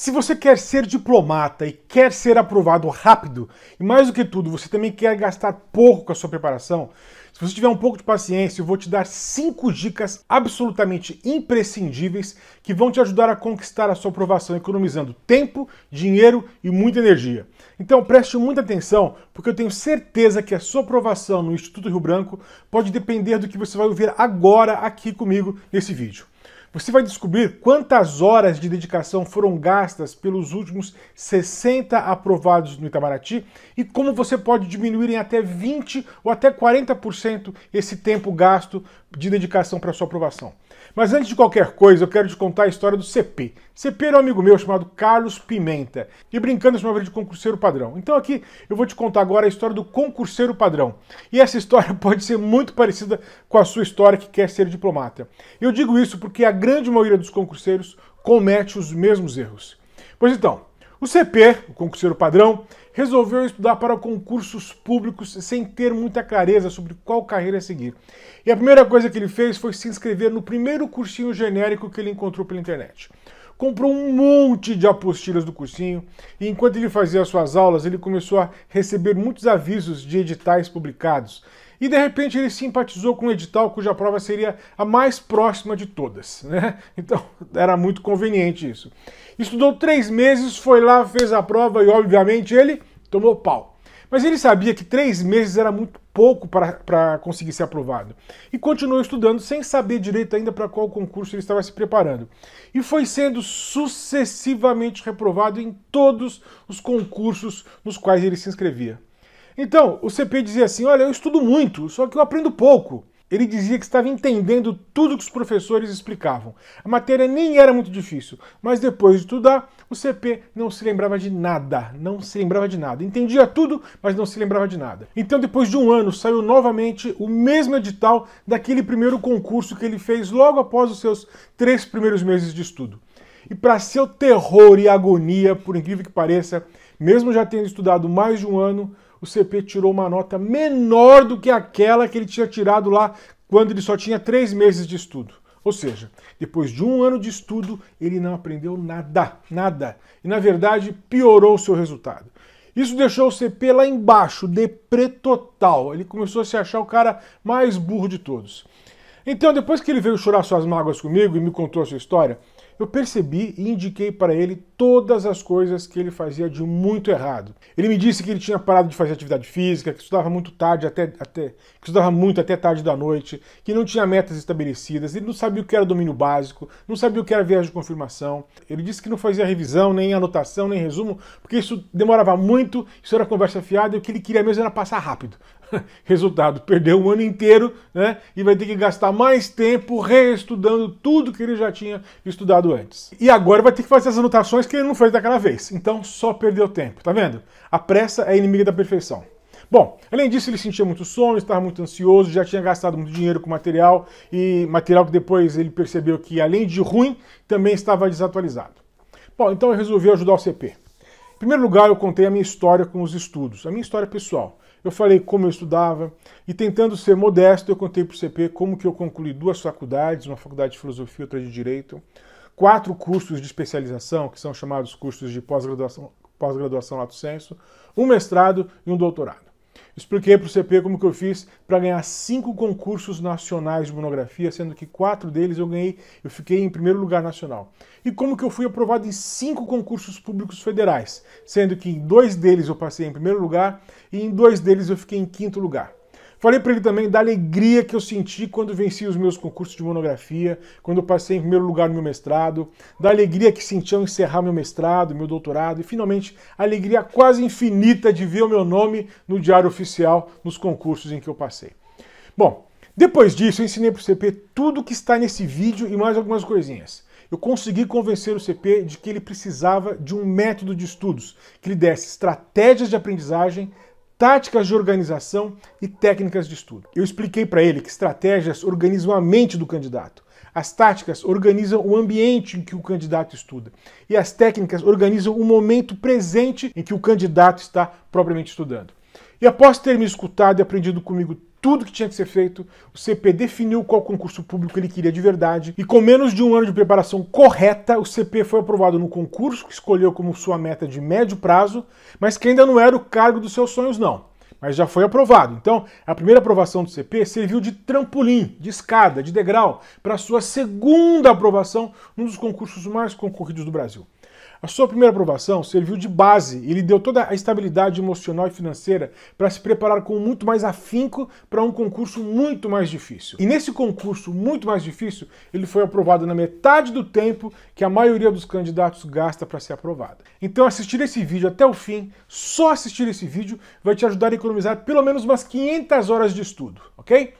Se você quer ser diplomata e quer ser aprovado rápido, e mais do que tudo, você também quer gastar pouco com a sua preparação, se você tiver um pouco de paciência, eu vou te dar cinco dicas absolutamente imprescindíveis que vão te ajudar a conquistar a sua aprovação, economizando tempo, dinheiro e muita energia. Então preste muita atenção, porque eu tenho certeza que a sua aprovação no Instituto Rio Branco pode depender do que você vai ouvir agora aqui comigo nesse vídeo. Você vai descobrir quantas horas de dedicação foram gastas pelos últimos 60 aprovados no Itamaraty e como você pode diminuir em até 20 ou até 40% esse tempo gasto de dedicação para sua aprovação. Mas antes de qualquer coisa, eu quero te contar a história do CP. CP era um amigo meu chamado Carlos Pimenta, e brincando chamava ele de concurseiro padrão. Então aqui eu vou te contar agora a história do concurseiro padrão. E essa história pode ser muito parecida com a sua história que quer ser diplomata. Eu digo isso porque a grande maioria dos concurseiros comete os mesmos erros. Pois então, o CP, o concurseiro padrão, resolveu estudar para concursos públicos sem ter muita clareza sobre qual carreira seguir. E a primeira coisa que ele fez foi se inscrever no primeiro cursinho genérico que ele encontrou pela internet comprou um monte de apostilas do cursinho e enquanto ele fazia suas aulas, ele começou a receber muitos avisos de editais publicados. E de repente ele simpatizou com um edital cuja prova seria a mais próxima de todas, né? Então era muito conveniente isso. Estudou três meses, foi lá, fez a prova e obviamente ele tomou pau. Mas ele sabia que três meses era muito pouco para conseguir ser aprovado. E continuou estudando sem saber direito ainda para qual concurso ele estava se preparando. E foi sendo sucessivamente reprovado em todos os concursos nos quais ele se inscrevia. Então, o CP dizia assim: Olha, eu estudo muito, só que eu aprendo pouco. Ele dizia que estava entendendo tudo que os professores explicavam. A matéria nem era muito difícil, mas depois de estudar, o CP não se lembrava de nada, não se lembrava de nada. Entendia tudo, mas não se lembrava de nada. Então, depois de um ano, saiu novamente o mesmo edital daquele primeiro concurso que ele fez logo após os seus três primeiros meses de estudo. E para seu terror e agonia, por incrível que pareça, mesmo já tendo estudado mais de um ano, o CP tirou uma nota menor do que aquela que ele tinha tirado lá quando ele só tinha três meses de estudo. Ou seja, depois de um ano de estudo, ele não aprendeu nada, nada. E na verdade, piorou o seu resultado. Isso deixou o CP lá embaixo, deprê total. Ele começou a se achar o cara mais burro de todos. Então, depois que ele veio chorar suas mágoas comigo e me contou a sua história, eu percebi e indiquei para ele todas as coisas que ele fazia de muito errado. Ele me disse que ele tinha parado de fazer atividade física, que estudava muito tarde até, até que estudava muito até tarde da noite, que não tinha metas estabelecidas, ele não sabia o que era domínio básico, não sabia o que era viagem de confirmação. Ele disse que não fazia revisão, nem anotação, nem resumo, porque isso demorava muito, isso era conversa fiada e o que ele queria mesmo era passar rápido. Resultado, perdeu um ano inteiro né, e vai ter que gastar mais tempo reestudando tudo que ele já tinha estudado antes. E agora vai ter que fazer as anotações que ele não fez daquela vez. Então só perdeu tempo, tá vendo? A pressa é inimiga da perfeição. Bom, além disso, ele sentia muito sono, estava muito ansioso, já tinha gastado muito dinheiro com material e material que depois ele percebeu que, além de ruim, também estava desatualizado. Bom, então eu resolvi ajudar o CP. Em primeiro lugar, eu contei a minha história com os estudos, a minha história pessoal eu falei como eu estudava e tentando ser modesto, eu contei para o CP como que eu concluí duas faculdades, uma faculdade de filosofia e outra de direito, quatro cursos de especialização, que são chamados cursos de pós-graduação, pós-graduação lato senso, um mestrado e um doutorado. Expliquei para o CP como que eu fiz para ganhar cinco concursos nacionais de monografia, sendo que quatro deles eu ganhei, eu fiquei em primeiro lugar nacional. E como que eu fui aprovado em cinco concursos públicos federais, sendo que em dois deles eu passei em primeiro lugar e em dois deles eu fiquei em quinto lugar. Falei para ele também da alegria que eu senti quando venci os meus concursos de monografia, quando passei em primeiro lugar no meu mestrado, da alegria que senti ao encerrar meu mestrado, meu doutorado e finalmente a alegria quase infinita de ver o meu nome no diário oficial nos concursos em que eu passei. Bom, depois disso eu ensinei para o CP tudo que está nesse vídeo e mais algumas coisinhas eu consegui convencer o CP de que ele precisava de um método de estudos que lhe desse estratégias de aprendizagem táticas de organização e técnicas de estudo. Eu expliquei para ele que estratégias organizam a mente do candidato, as táticas organizam o ambiente em que o candidato estuda e as técnicas organizam o momento presente em que o candidato está propriamente estudando. E após ter me escutado e aprendido comigo tudo que tinha que ser feito, o CP definiu qual concurso público ele queria de verdade, e com menos de um ano de preparação correta, o CP foi aprovado no concurso que escolheu como sua meta de médio prazo, mas que ainda não era o cargo dos seus sonhos, não. Mas já foi aprovado. Então, a primeira aprovação do CP serviu de trampolim, de escada, de degrau, para sua segunda aprovação num dos concursos mais concorridos do Brasil. A sua primeira aprovação serviu de base e lhe deu toda a estabilidade emocional e financeira para se preparar com muito mais afinco para um concurso muito mais difícil. E nesse concurso muito mais difícil, ele foi aprovado na metade do tempo que a maioria dos candidatos gasta para ser aprovado. Então, assistir esse vídeo até o fim, só assistir esse vídeo, vai te ajudar a economizar pelo menos umas 500 horas de estudo, ok?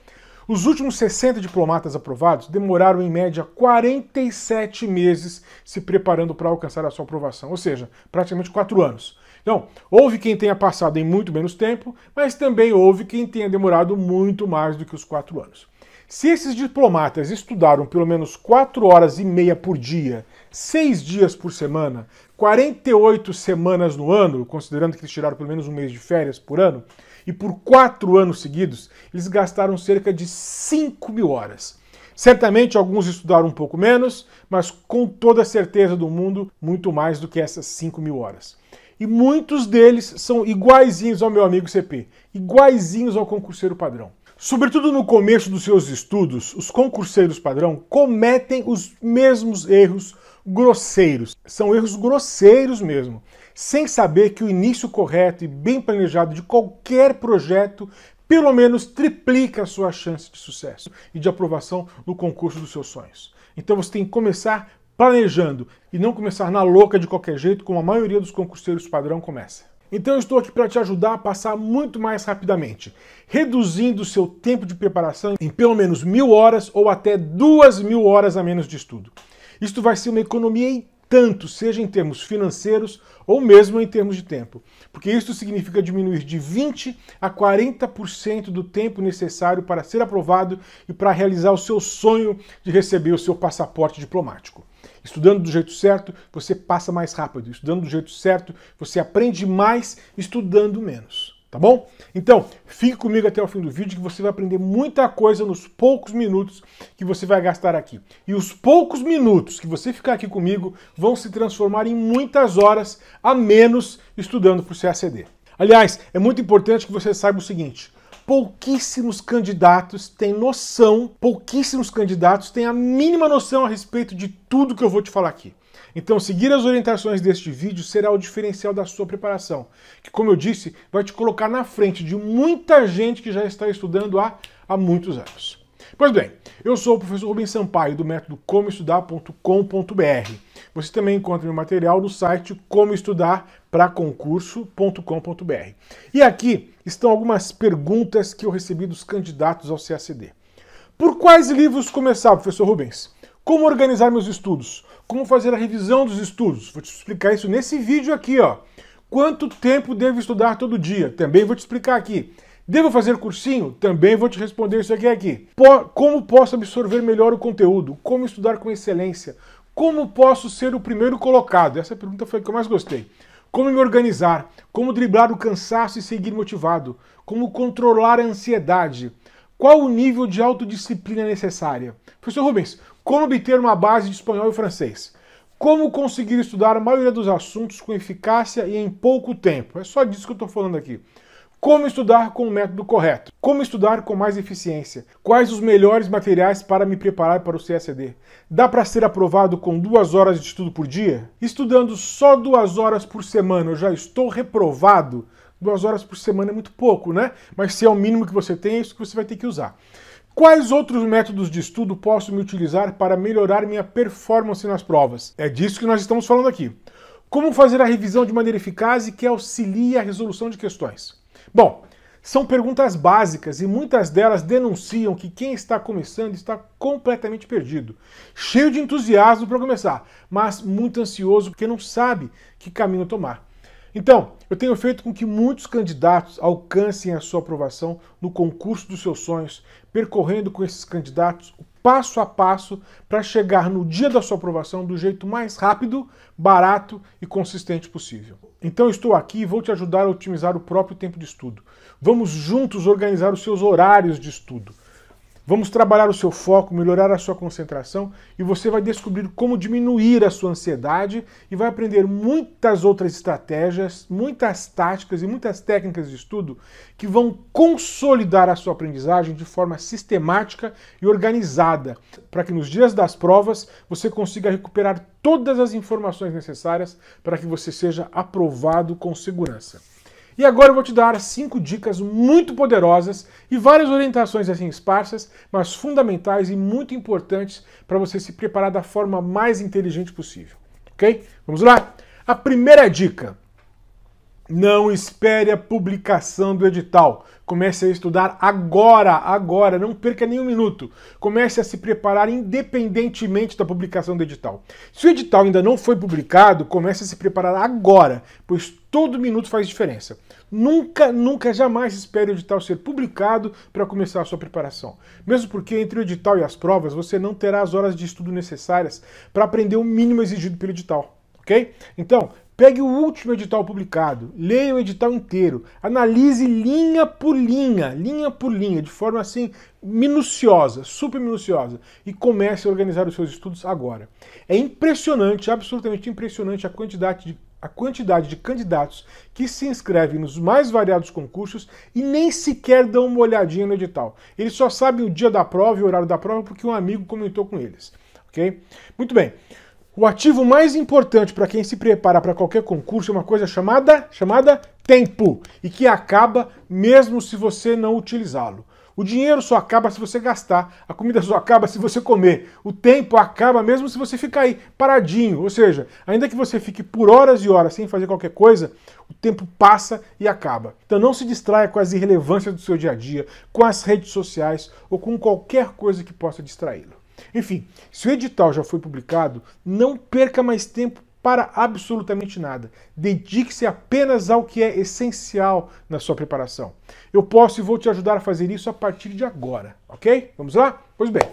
Os últimos 60 diplomatas aprovados demoraram em média 47 meses se preparando para alcançar a sua aprovação, ou seja, praticamente 4 anos. Então, houve quem tenha passado em muito menos tempo, mas também houve quem tenha demorado muito mais do que os 4 anos. Se esses diplomatas estudaram pelo menos 4 horas e meia por dia, 6 dias por semana, 48 semanas no ano, considerando que eles tiraram pelo menos um mês de férias por ano, e por quatro anos seguidos eles gastaram cerca de 5 mil horas. Certamente alguns estudaram um pouco menos, mas com toda a certeza do mundo, muito mais do que essas 5 mil horas. E muitos deles são iguaizinhos ao meu amigo CP, iguaizinhos ao concurseiro padrão. Sobretudo no começo dos seus estudos, os concurseiros padrão cometem os mesmos erros grosseiros. São erros grosseiros mesmo sem saber que o início correto e bem planejado de qualquer projeto pelo menos triplica a sua chance de sucesso e de aprovação no concurso dos seus sonhos. Então você tem que começar planejando e não começar na louca de qualquer jeito, como a maioria dos concurseiros padrão começa. Então eu estou aqui para te ajudar a passar muito mais rapidamente, reduzindo o seu tempo de preparação em pelo menos mil horas ou até duas mil horas a menos de estudo. Isto vai ser uma economia tanto, seja em termos financeiros ou mesmo em termos de tempo, porque isso significa diminuir de 20 a 40% do tempo necessário para ser aprovado e para realizar o seu sonho de receber o seu passaporte diplomático. Estudando do jeito certo, você passa mais rápido. Estudando do jeito certo, você aprende mais estudando menos tá bom? Então, fique comigo até o fim do vídeo que você vai aprender muita coisa nos poucos minutos que você vai gastar aqui. E os poucos minutos que você ficar aqui comigo vão se transformar em muitas horas a menos estudando para o CACD. Aliás, é muito importante que você saiba o seguinte, pouquíssimos candidatos têm noção, pouquíssimos candidatos têm a mínima noção a respeito de tudo que eu vou te falar aqui. Então, seguir as orientações deste vídeo será o diferencial da sua preparação, que, como eu disse, vai te colocar na frente de muita gente que já está estudando há, há muitos anos. Pois bem, eu sou o professor Rubens Sampaio, do método comoestudar.com.br. Você também encontra meu material no site comoestudarpraconcurso.com.br. E aqui estão algumas perguntas que eu recebi dos candidatos ao CACD. Por quais livros começar, professor Rubens? Como organizar meus estudos? como fazer a revisão dos estudos. Vou te explicar isso nesse vídeo aqui, ó. Quanto tempo devo estudar todo dia? Também vou te explicar aqui. Devo fazer cursinho? Também vou te responder isso aqui aqui. como posso absorver melhor o conteúdo? Como estudar com excelência? Como posso ser o primeiro colocado? Essa pergunta foi a que eu mais gostei. Como me organizar? Como driblar o cansaço e seguir motivado? Como controlar a ansiedade? Qual o nível de autodisciplina necessária? Professor Rubens, como obter uma base de espanhol e francês? Como conseguir estudar a maioria dos assuntos com eficácia e em pouco tempo? É só disso que eu estou falando aqui. Como estudar com o método correto? Como estudar com mais eficiência? Quais os melhores materiais para me preparar para o CSD? Dá para ser aprovado com duas horas de estudo por dia? Estudando só duas horas por semana, eu já estou reprovado? Duas horas por semana é muito pouco, né? Mas se é o mínimo que você tem, é isso que você vai ter que usar. Quais outros métodos de estudo posso me utilizar para melhorar minha performance nas provas? É disso que nós estamos falando aqui. Como fazer a revisão de maneira eficaz e que auxilie a resolução de questões? Bom, são perguntas básicas e muitas delas denunciam que quem está começando está completamente perdido, cheio de entusiasmo para começar, mas muito ansioso porque não sabe que caminho tomar. Então, eu tenho feito com que muitos candidatos alcancem a sua aprovação no concurso dos seus sonhos percorrendo com esses candidatos o passo a passo para chegar no dia da sua aprovação do jeito mais rápido, barato e consistente possível. Então estou aqui e vou te ajudar a otimizar o próprio tempo de estudo. Vamos juntos organizar os seus horários de estudo. Vamos trabalhar o seu foco, melhorar a sua concentração e você vai descobrir como diminuir a sua ansiedade e vai aprender muitas outras estratégias, muitas táticas e muitas técnicas de estudo que vão consolidar a sua aprendizagem de forma sistemática e organizada, para que nos dias das provas você consiga recuperar todas as informações necessárias para que você seja aprovado com segurança. E agora eu vou te dar cinco dicas muito poderosas e várias orientações assim esparsas, mas fundamentais e muito importantes para você se preparar da forma mais inteligente possível. Ok? Vamos lá? A primeira dica: não espere a publicação do edital. Comece a estudar agora, agora, não perca nenhum minuto. Comece a se preparar independentemente da publicação do edital. Se o edital ainda não foi publicado, comece a se preparar agora, pois todo minuto faz diferença. Nunca, nunca, jamais espere o edital ser publicado para começar a sua preparação. Mesmo porque entre o edital e as provas você não terá as horas de estudo necessárias para aprender o mínimo exigido pelo edital, ok? Então, Pegue o último edital publicado, leia o edital inteiro, analise linha por linha, linha por linha, de forma assim minuciosa, super minuciosa, e comece a organizar os seus estudos agora. É impressionante, absolutamente impressionante a quantidade de a quantidade de candidatos que se inscrevem nos mais variados concursos e nem sequer dão uma olhadinha no edital. Eles só sabem o dia da prova e o horário da prova porque um amigo comentou com eles. Ok? Muito bem. O ativo mais importante para quem se prepara para qualquer concurso é uma coisa chamada, chamada tempo e que acaba mesmo se você não utilizá-lo. O dinheiro só acaba se você gastar, a comida só acaba se você comer, o tempo acaba mesmo se você ficar aí paradinho. Ou seja, ainda que você fique por horas e horas sem fazer qualquer coisa, o tempo passa e acaba. Então não se distraia com as irrelevâncias do seu dia a dia, com as redes sociais ou com qualquer coisa que possa distraí-lo. Enfim, se o edital já foi publicado, não perca mais tempo para absolutamente nada. Dedique-se apenas ao que é essencial na sua preparação. Eu posso e vou te ajudar a fazer isso a partir de agora, ok? Vamos lá? Pois bem,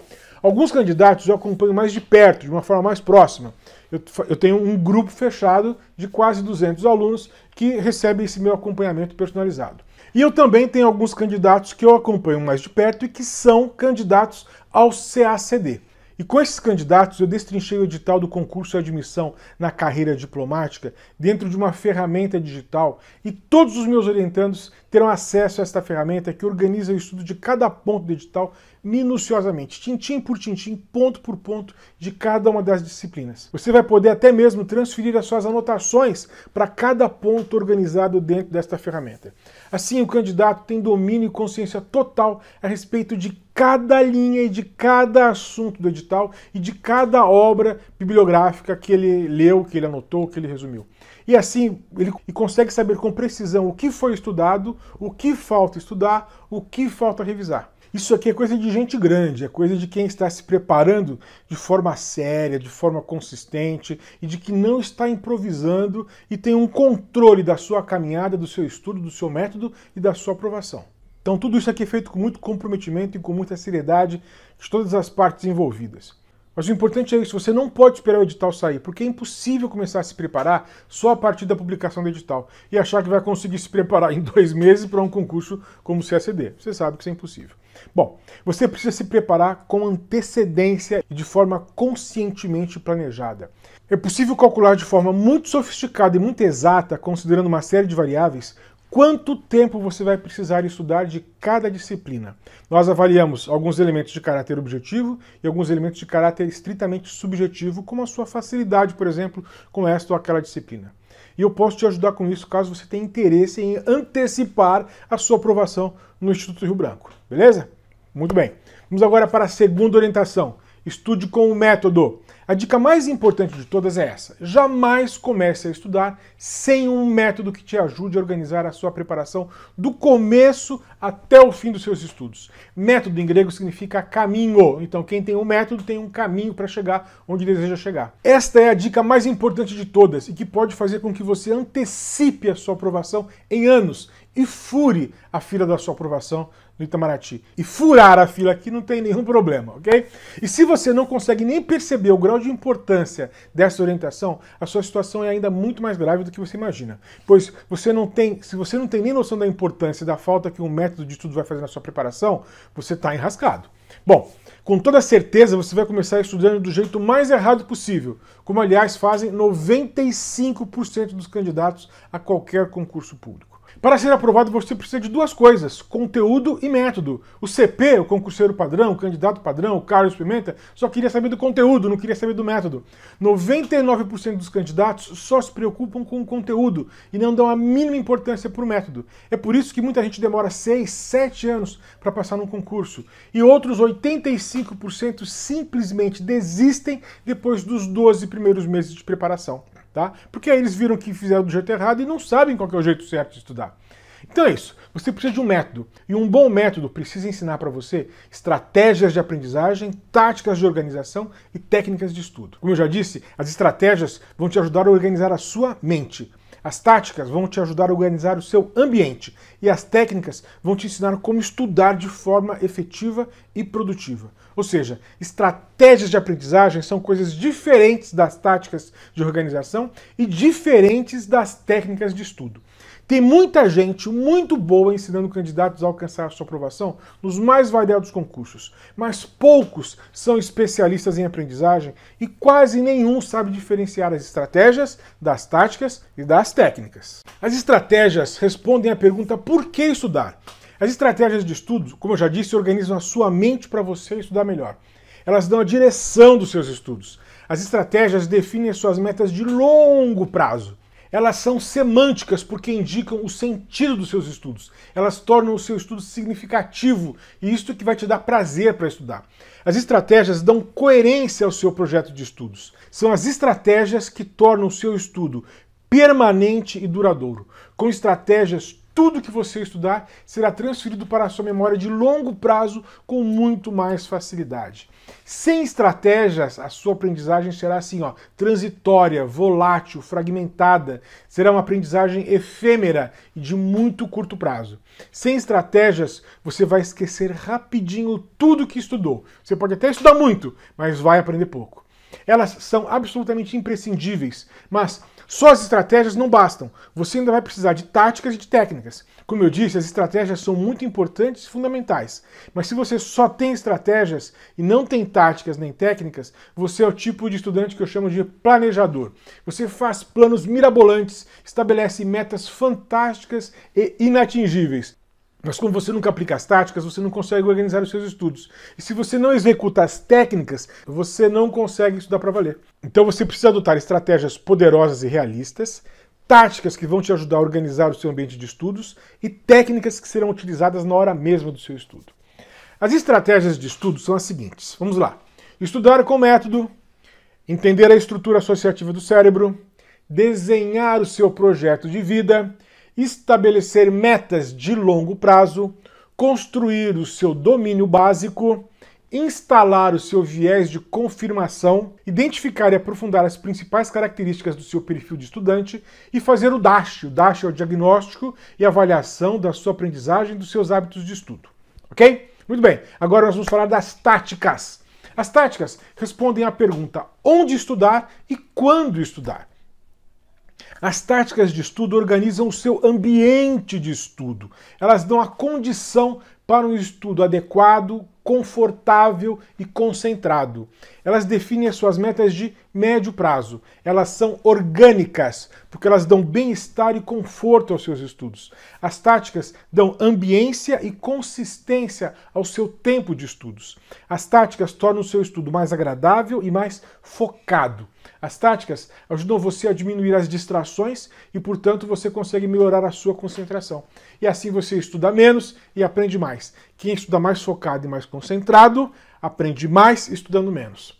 alguns candidatos eu acompanho mais de perto, de uma forma mais próxima. Eu, eu tenho um grupo fechado de quase 200 alunos que recebem esse meu acompanhamento personalizado. E eu também tenho alguns candidatos que eu acompanho mais de perto e que são candidatos ao CACD. E com esses candidatos, eu destrinchei o edital do concurso de admissão na carreira diplomática dentro de uma ferramenta digital e todos os meus orientandos terão acesso a esta ferramenta que organiza o estudo de cada ponto do edital minuciosamente, tintim por tintim, ponto por ponto de cada uma das disciplinas. Você vai poder até mesmo transferir as suas anotações para cada ponto organizado dentro desta ferramenta. Assim, o candidato tem domínio e consciência total a respeito de cada linha e de cada assunto do edital e de cada obra bibliográfica que ele leu, que ele anotou, que ele resumiu. E assim, ele consegue saber com precisão o que foi estudado, o que falta estudar, o que falta revisar. Isso aqui é coisa de gente grande, é coisa de quem está se preparando de forma séria, de forma consistente e de que não está improvisando e tem um controle da sua caminhada, do seu estudo, do seu método e da sua aprovação. Então tudo isso aqui é feito com muito comprometimento e com muita seriedade de todas as partes envolvidas. Mas o importante é isso, você não pode esperar o edital sair, porque é impossível começar a se preparar só a partir da publicação do edital e achar que vai conseguir se preparar em dois meses para um concurso como o CACD. Você sabe que isso é impossível. Bom, você precisa se preparar com antecedência e de forma conscientemente planejada. É possível calcular de forma muito sofisticada e muito exata, considerando uma série de variáveis, quanto tempo você vai precisar estudar de cada disciplina. Nós avaliamos alguns elementos de caráter objetivo e alguns elementos de caráter estritamente subjetivo, como a sua facilidade, por exemplo, com esta ou aquela disciplina e eu posso te ajudar com isso caso você tenha interesse em antecipar a sua aprovação no Instituto Rio Branco. Beleza? Muito bem. Vamos agora para a segunda orientação. Estude com o método. A dica mais importante de todas é essa: jamais comece a estudar sem um método que te ajude a organizar a sua preparação do começo até o fim dos seus estudos. Método em grego significa caminho, então quem tem um método tem um caminho para chegar onde deseja chegar. Esta é a dica mais importante de todas e que pode fazer com que você antecipe a sua aprovação em anos e fure a fila da sua aprovação no Itamaraty. E furar a fila aqui não tem nenhum problema, ok? E se você não consegue nem perceber o grau de importância dessa orientação, a sua situação é ainda muito mais grave do que você imagina. Pois você não tem, se você não tem nem noção da importância da falta que um método de estudo vai fazer na sua preparação, você está enrascado. Bom, com toda certeza você vai começar estudando do jeito mais errado possível, como aliás fazem 95% dos candidatos a qualquer concurso público. Para ser aprovado, você precisa de duas coisas: conteúdo e método. O CP, o concurseiro padrão, o candidato padrão, o Carlos Pimenta, só queria saber do conteúdo, não queria saber do método. 99% dos candidatos só se preocupam com o conteúdo e não dão a mínima importância para o método. É por isso que muita gente demora 6, 7 anos para passar num concurso. E outros 85% simplesmente desistem depois dos 12 primeiros meses de preparação tá? Porque aí eles viram que fizeram do jeito errado e não sabem qual é o jeito certo de estudar. Então é isso. Você precisa de um método. E um bom método precisa ensinar para você estratégias de aprendizagem, táticas de organização e técnicas de estudo. Como eu já disse, as estratégias vão te ajudar a organizar a sua mente. As táticas vão te ajudar a organizar o seu ambiente e as técnicas vão te ensinar como estudar de forma efetiva e produtiva. Ou seja, estratégias de aprendizagem são coisas diferentes das táticas de organização e diferentes das técnicas de estudo. Tem muita gente muito boa ensinando candidatos a alcançar a sua aprovação nos mais variados concursos, mas poucos são especialistas em aprendizagem e quase nenhum sabe diferenciar as estratégias das táticas e das técnicas. As estratégias respondem à pergunta por que estudar as estratégias de estudo, como eu já disse, organizam a sua mente para você estudar melhor. Elas dão a direção dos seus estudos. As estratégias definem as suas metas de longo prazo. Elas são semânticas porque indicam o sentido dos seus estudos. Elas tornam o seu estudo significativo e isto é que vai te dar prazer para estudar. As estratégias dão coerência ao seu projeto de estudos. São as estratégias que tornam o seu estudo permanente e duradouro. Com estratégias tudo que você estudar será transferido para a sua memória de longo prazo com muito mais facilidade. Sem estratégias, a sua aprendizagem será assim, ó, transitória, volátil, fragmentada. Será uma aprendizagem efêmera e de muito curto prazo. Sem estratégias, você vai esquecer rapidinho tudo que estudou. Você pode até estudar muito, mas vai aprender pouco. Elas são absolutamente imprescindíveis, mas só as estratégias não bastam. Você ainda vai precisar de táticas e de técnicas. Como eu disse, as estratégias são muito importantes e fundamentais. Mas se você só tem estratégias e não tem táticas nem técnicas, você é o tipo de estudante que eu chamo de planejador. Você faz planos mirabolantes, estabelece metas fantásticas e inatingíveis. Mas como você nunca aplica as táticas, você não consegue organizar os seus estudos. E se você não executa as técnicas, você não consegue estudar para valer. Então você precisa adotar estratégias poderosas e realistas, táticas que vão te ajudar a organizar o seu ambiente de estudos e técnicas que serão utilizadas na hora mesma do seu estudo. As estratégias de estudo são as seguintes. Vamos lá. Estudar com método, entender a estrutura associativa do cérebro, desenhar o seu projeto de vida estabelecer metas de longo prazo, construir o seu domínio básico, instalar o seu viés de confirmação, identificar e aprofundar as principais características do seu perfil de estudante e fazer o DASH. O DASH é o diagnóstico e avaliação da sua aprendizagem e dos seus hábitos de estudo. Ok? Muito bem, agora nós vamos falar das táticas. As táticas respondem à pergunta onde estudar e quando estudar. As táticas de estudo organizam o seu ambiente de estudo. Elas dão a condição para um estudo adequado, confortável e concentrado. Elas definem as suas metas de médio prazo. Elas são orgânicas, porque elas dão bem-estar e conforto aos seus estudos. As táticas dão ambiência e consistência ao seu tempo de estudos. As táticas tornam o seu estudo mais agradável e mais focado. As táticas ajudam você a diminuir as distrações e, portanto, você consegue melhorar a sua concentração. E assim você estuda menos e aprende mais. Quem estuda mais focado e mais concentrado, aprende mais estudando menos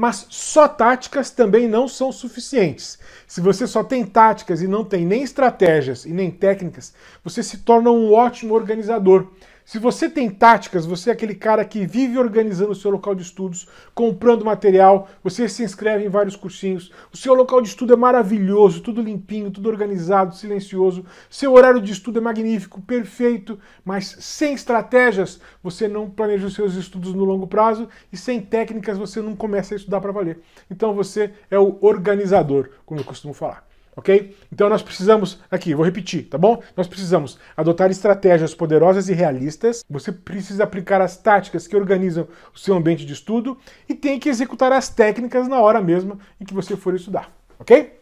mas só táticas também não são suficientes. Se você só tem táticas e não tem nem estratégias e nem técnicas, você se torna um ótimo organizador. Se você tem táticas, você é aquele cara que vive organizando o seu local de estudos, comprando material, você se inscreve em vários cursinhos, o seu local de estudo é maravilhoso, tudo limpinho, tudo organizado, silencioso, seu horário de estudo é magnífico, perfeito, mas sem estratégias você não planeja os seus estudos no longo prazo e sem técnicas você não começa a estudar para valer. Então você é o organizador, como eu costumo falar ok? Então nós precisamos, aqui, vou repetir, tá bom? Nós precisamos adotar estratégias poderosas e realistas, você precisa aplicar as táticas que organizam o seu ambiente de estudo e tem que executar as técnicas na hora mesma em que você for estudar, ok?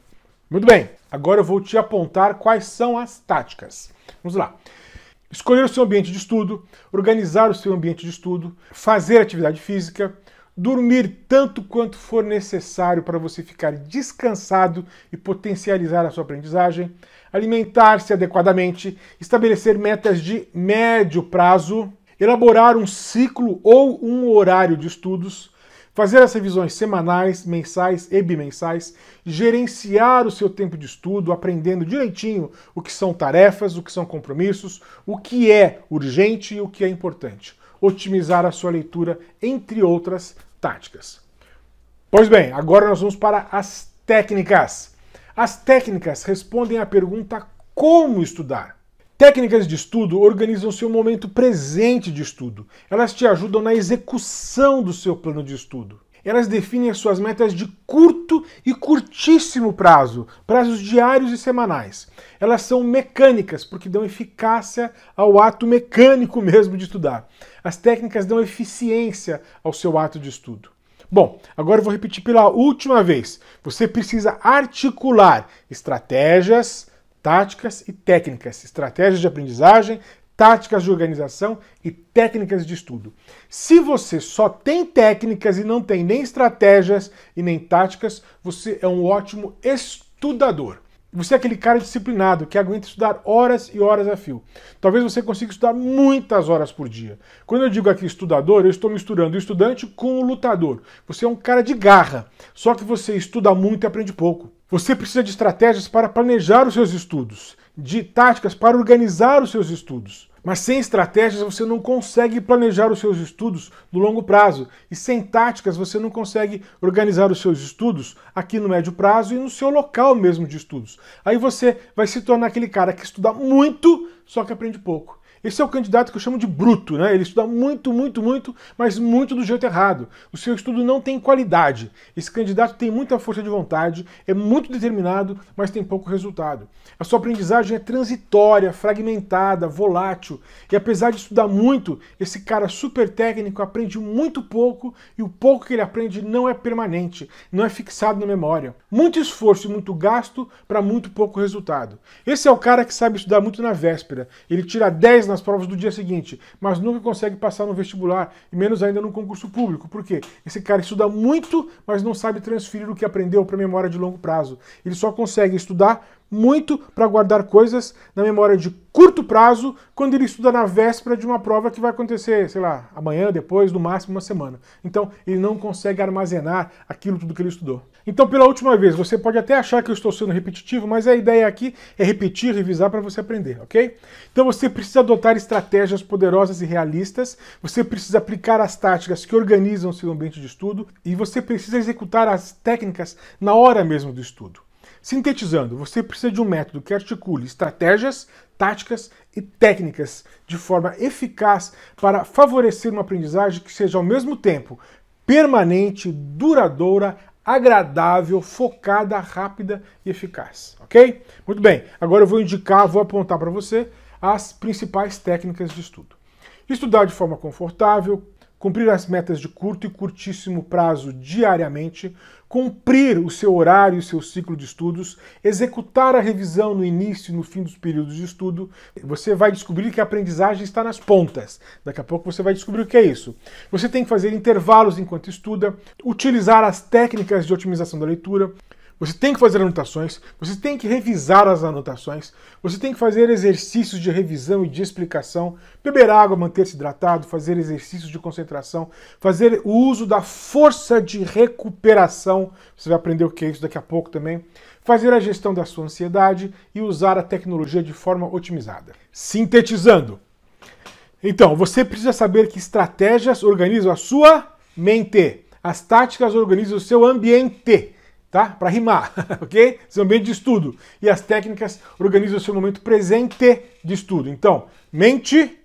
Muito bem, agora eu vou te apontar quais são as táticas. Vamos lá. Escolher o seu ambiente de estudo, organizar o seu ambiente de estudo, fazer atividade física, dormir tanto quanto for necessário para você ficar descansado e potencializar a sua aprendizagem, alimentar-se adequadamente, estabelecer metas de médio prazo, elaborar um ciclo ou um horário de estudos, fazer as revisões semanais, mensais e bimensais, gerenciar o seu tempo de estudo, aprendendo direitinho o que são tarefas, o que são compromissos, o que é urgente e o que é importante otimizar a sua leitura, entre outras táticas. Pois bem, agora nós vamos para as técnicas. As técnicas respondem à pergunta como estudar. Técnicas de estudo organizam seu momento presente de estudo. Elas te ajudam na execução do seu plano de estudo elas definem as suas metas de curto e curtíssimo prazo, prazos diários e semanais. Elas são mecânicas, porque dão eficácia ao ato mecânico mesmo de estudar. As técnicas dão eficiência ao seu ato de estudo. Bom, agora eu vou repetir pela última vez. Você precisa articular estratégias, táticas e técnicas, estratégias de aprendizagem, táticas de organização e técnicas de estudo. Se você só tem técnicas e não tem nem estratégias e nem táticas, você é um ótimo estudador. Você é aquele cara disciplinado que aguenta estudar horas e horas a fio. Talvez você consiga estudar muitas horas por dia. Quando eu digo aqui estudador, eu estou misturando o estudante com o lutador. Você é um cara de garra, só que você estuda muito e aprende pouco. Você precisa de estratégias para planejar os seus estudos de táticas para organizar os seus estudos. Mas sem estratégias você não consegue planejar os seus estudos no longo prazo. E sem táticas você não consegue organizar os seus estudos aqui no médio prazo e no seu local mesmo de estudos. Aí você vai se tornar aquele cara que estuda muito, só que aprende pouco. Esse é o candidato que eu chamo de bruto, né? Ele estuda muito, muito, muito, mas muito do jeito errado. O seu estudo não tem qualidade. Esse candidato tem muita força de vontade, é muito determinado, mas tem pouco resultado. A sua aprendizagem é transitória, fragmentada, volátil. E apesar de estudar muito, esse cara super técnico aprende muito pouco e o pouco que ele aprende não é permanente, não é fixado na memória. Muito esforço e muito gasto para muito pouco resultado. Esse é o cara que sabe estudar muito na véspera. Ele tira 10 na nas provas do dia seguinte, mas nunca consegue passar no vestibular, e menos ainda no concurso público. Por quê? Esse cara estuda muito, mas não sabe transferir o que aprendeu para memória de longo prazo. Ele só consegue estudar muito para guardar coisas na memória de curto prazo quando ele estuda na véspera de uma prova que vai acontecer, sei lá, amanhã, depois, no máximo uma semana. Então, ele não consegue armazenar aquilo tudo que ele estudou. Então, pela última vez, você pode até achar que eu estou sendo repetitivo, mas a ideia aqui é repetir, revisar para você aprender, ok? Então, você precisa adotar estratégias poderosas e realistas, você precisa aplicar as táticas que organizam seu ambiente de estudo e você precisa executar as técnicas na hora mesmo do estudo. Sintetizando, você precisa de um método que articule estratégias, táticas e técnicas de forma eficaz para favorecer uma aprendizagem que seja ao mesmo tempo permanente, duradoura, agradável, focada, rápida e eficaz, ok? Muito bem, agora eu vou indicar, vou apontar para você as principais técnicas de estudo. Estudar de forma confortável, cumprir as metas de curto e curtíssimo prazo diariamente, cumprir o seu horário e o seu ciclo de estudos, executar a revisão no início e no fim dos períodos de estudo, você vai descobrir que a aprendizagem está nas pontas. Daqui a pouco você vai descobrir o que é isso. Você tem que fazer intervalos enquanto estuda, utilizar as técnicas de otimização da leitura, você tem que fazer anotações, você tem que revisar as anotações, você tem que fazer exercícios de revisão e de explicação, beber água, manter-se hidratado, fazer exercícios de concentração, fazer o uso da força de recuperação. Você vai aprender o que é isso daqui a pouco também. Fazer a gestão da sua ansiedade e usar a tecnologia de forma otimizada. Sintetizando. Então, você precisa saber que estratégias organizam a sua mente. As táticas organizam o seu ambiente tá? Para rimar, ok? Seu ambiente de estudo. E as técnicas organizam o seu momento presente de estudo. Então, mente,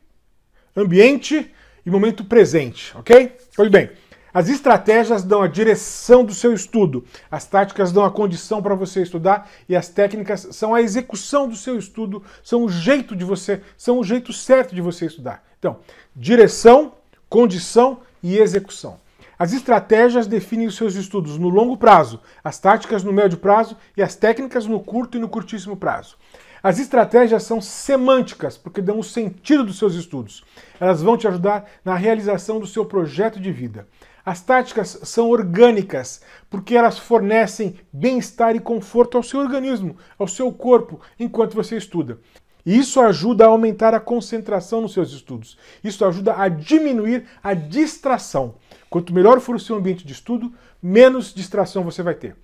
ambiente e momento presente, ok? Olhe bem. As estratégias dão a direção do seu estudo, as táticas dão a condição para você estudar e as técnicas são a execução do seu estudo, são o jeito de você, são o jeito certo de você estudar. Então, direção, condição e execução. As estratégias definem os seus estudos no longo prazo, as táticas no médio prazo e as técnicas no curto e no curtíssimo prazo. As estratégias são semânticas, porque dão o sentido dos seus estudos. Elas vão te ajudar na realização do seu projeto de vida. As táticas são orgânicas, porque elas fornecem bem-estar e conforto ao seu organismo, ao seu corpo, enquanto você estuda. E isso ajuda a aumentar a concentração nos seus estudos. Isso ajuda a diminuir a distração. Quanto melhor for o seu ambiente de estudo, menos distração você vai ter.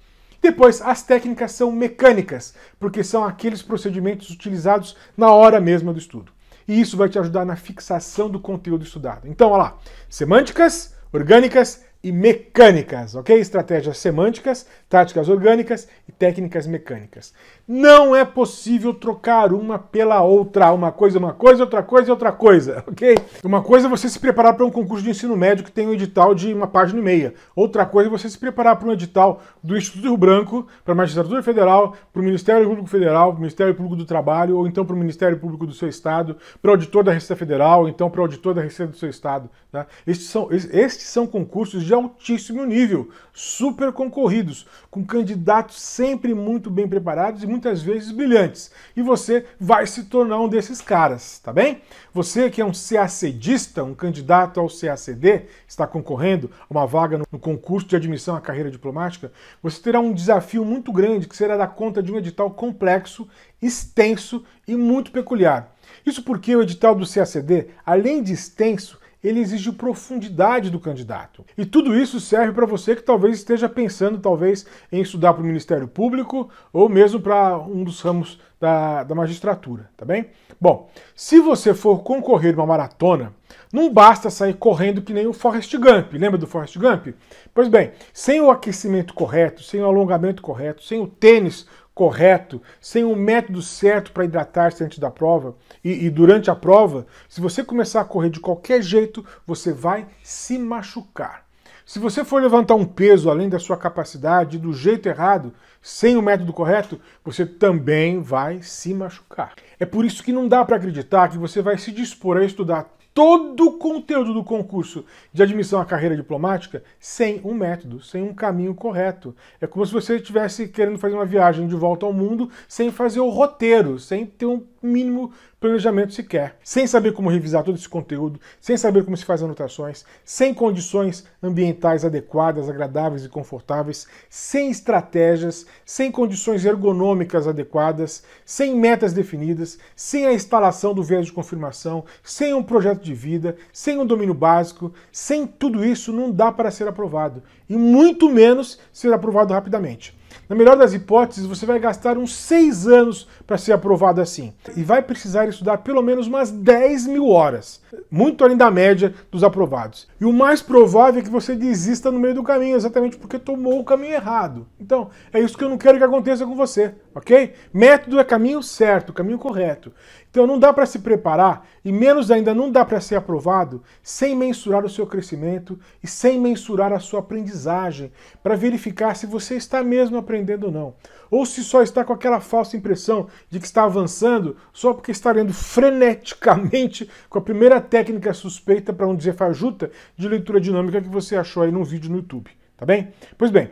Depois, as técnicas são mecânicas, porque são aqueles procedimentos utilizados na hora mesma do estudo. E isso vai te ajudar na fixação do conteúdo estudado. Então, olha lá, semânticas, orgânicas e mecânicas, ok? Estratégias semânticas, táticas orgânicas e técnicas mecânicas. Não é possível trocar uma pela outra. Uma coisa, uma coisa, outra coisa, outra coisa, ok? Uma coisa é você se preparar para um concurso de ensino médio que tem um edital de uma página e meia. Outra coisa é você se preparar para um edital do Instituto Rio Branco, para a Magistratura Federal, para o Ministério Público Federal, para o Ministério Público do Trabalho, ou então para o Ministério Público do seu Estado, para o Auditor da Receita Federal, ou então para o Auditor da Receita do seu Estado. Tá? Estes, são, estes são concursos de altíssimo nível, super concorridos com candidatos sempre muito bem preparados e muitas vezes brilhantes. E você vai se tornar um desses caras, tá bem? Você que é um CACDista, um candidato ao CACD, está concorrendo a uma vaga no concurso de admissão à carreira diplomática, você terá um desafio muito grande que será dar conta de um edital complexo, extenso e muito peculiar. Isso porque o edital do CACD, além de extenso, ele exige profundidade do candidato. E tudo isso serve para você que talvez esteja pensando talvez em estudar para o Ministério Público ou mesmo para um dos ramos da, da magistratura, tá bem? Bom, se você for concorrer uma maratona, não basta sair correndo que nem o Forrest Gump. Lembra do Forrest Gump? Pois bem, sem o aquecimento correto, sem o alongamento correto, sem o tênis correto, sem um método certo para hidratar-se antes da prova e, e, durante a prova, se você começar a correr de qualquer jeito, você vai se machucar. Se você for levantar um peso além da sua capacidade, do jeito errado, sem o método correto, você também vai se machucar. É por isso que não dá para acreditar que você vai se dispor a estudar todo o conteúdo do concurso de admissão à carreira diplomática sem um método, sem um caminho correto. É como se você estivesse querendo fazer uma viagem de volta ao mundo sem fazer o roteiro, sem ter um mínimo planejamento sequer. Sem saber como revisar todo esse conteúdo, sem saber como se faz anotações, sem condições ambientais adequadas, agradáveis e confortáveis, sem estratégias, sem condições ergonômicas adequadas, sem metas definidas, sem a instalação do viés de confirmação, sem um projeto de vida, sem um domínio básico, sem tudo isso não dá para ser aprovado e muito menos ser aprovado rapidamente. Na melhor das hipóteses, você vai gastar uns seis anos para ser aprovado assim. E vai precisar estudar pelo menos umas 10 mil horas, muito além da média dos aprovados. E o mais provável é que você desista no meio do caminho, exatamente porque tomou o caminho errado. Então, é isso que eu não quero que aconteça com você, ok? Método é caminho certo, caminho correto. Então não dá para se preparar, e menos ainda não dá para ser aprovado, sem mensurar o seu crescimento e sem mensurar a sua aprendizagem, para verificar se você está mesmo aprendendo ou não. Ou se só está com aquela falsa impressão de que está avançando só porque está lendo freneticamente com a primeira técnica suspeita, para não dizer fajuta, de leitura dinâmica que você achou aí num vídeo no YouTube. Tá bem? Pois bem,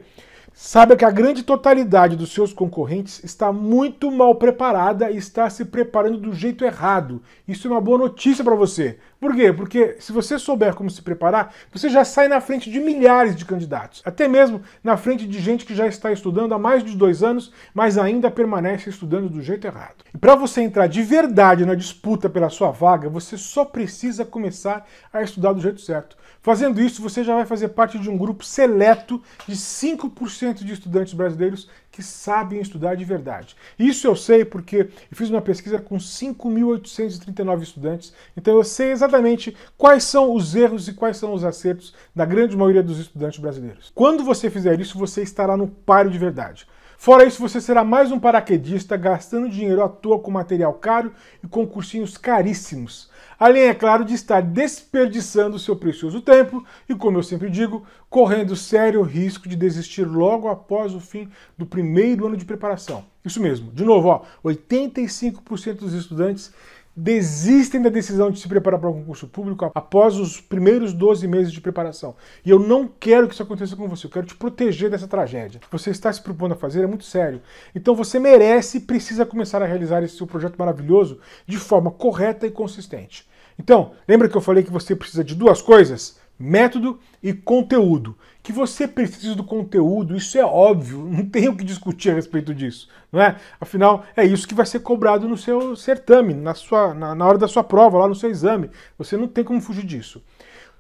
Saiba que a grande totalidade dos seus concorrentes está muito mal preparada e está se preparando do jeito errado. Isso é uma boa notícia para você. Por quê? Porque se você souber como se preparar, você já sai na frente de milhares de candidatos, até mesmo na frente de gente que já está estudando há mais de dois anos, mas ainda permanece estudando do jeito errado. E para você entrar de verdade na disputa pela sua vaga, você só precisa começar a estudar do jeito certo. Fazendo isso, você já vai fazer parte de um grupo seleto de 5% de estudantes brasileiros que sabem estudar de verdade. Isso eu sei porque eu fiz uma pesquisa com 5.839 estudantes, então eu sei exatamente quais são os erros e quais são os acertos da grande maioria dos estudantes brasileiros. Quando você fizer isso, você estará no páreo de verdade. Fora isso, você será mais um paraquedista gastando dinheiro à toa com material caro e com cursinhos caríssimos. Além, é claro, de estar desperdiçando seu precioso tempo e, como eu sempre digo, correndo sério risco de desistir logo após o fim do primeiro ano de preparação. Isso mesmo, de novo, ó, 85% dos estudantes desistem da decisão de se preparar para um concurso público após os primeiros 12 meses de preparação. E eu não quero que isso aconteça com você, eu quero te proteger dessa tragédia. O que você está se propondo a fazer é muito sério. Então você merece e precisa começar a realizar esse seu projeto maravilhoso de forma correta e consistente. Então, lembra que eu falei que você precisa de duas coisas? método e conteúdo. Que você precisa do conteúdo, isso é óbvio, não tem o que discutir a respeito disso, não é? Afinal, é isso que vai ser cobrado no seu certame, na, sua, na, na hora da sua prova, lá no seu exame. Você não tem como fugir disso.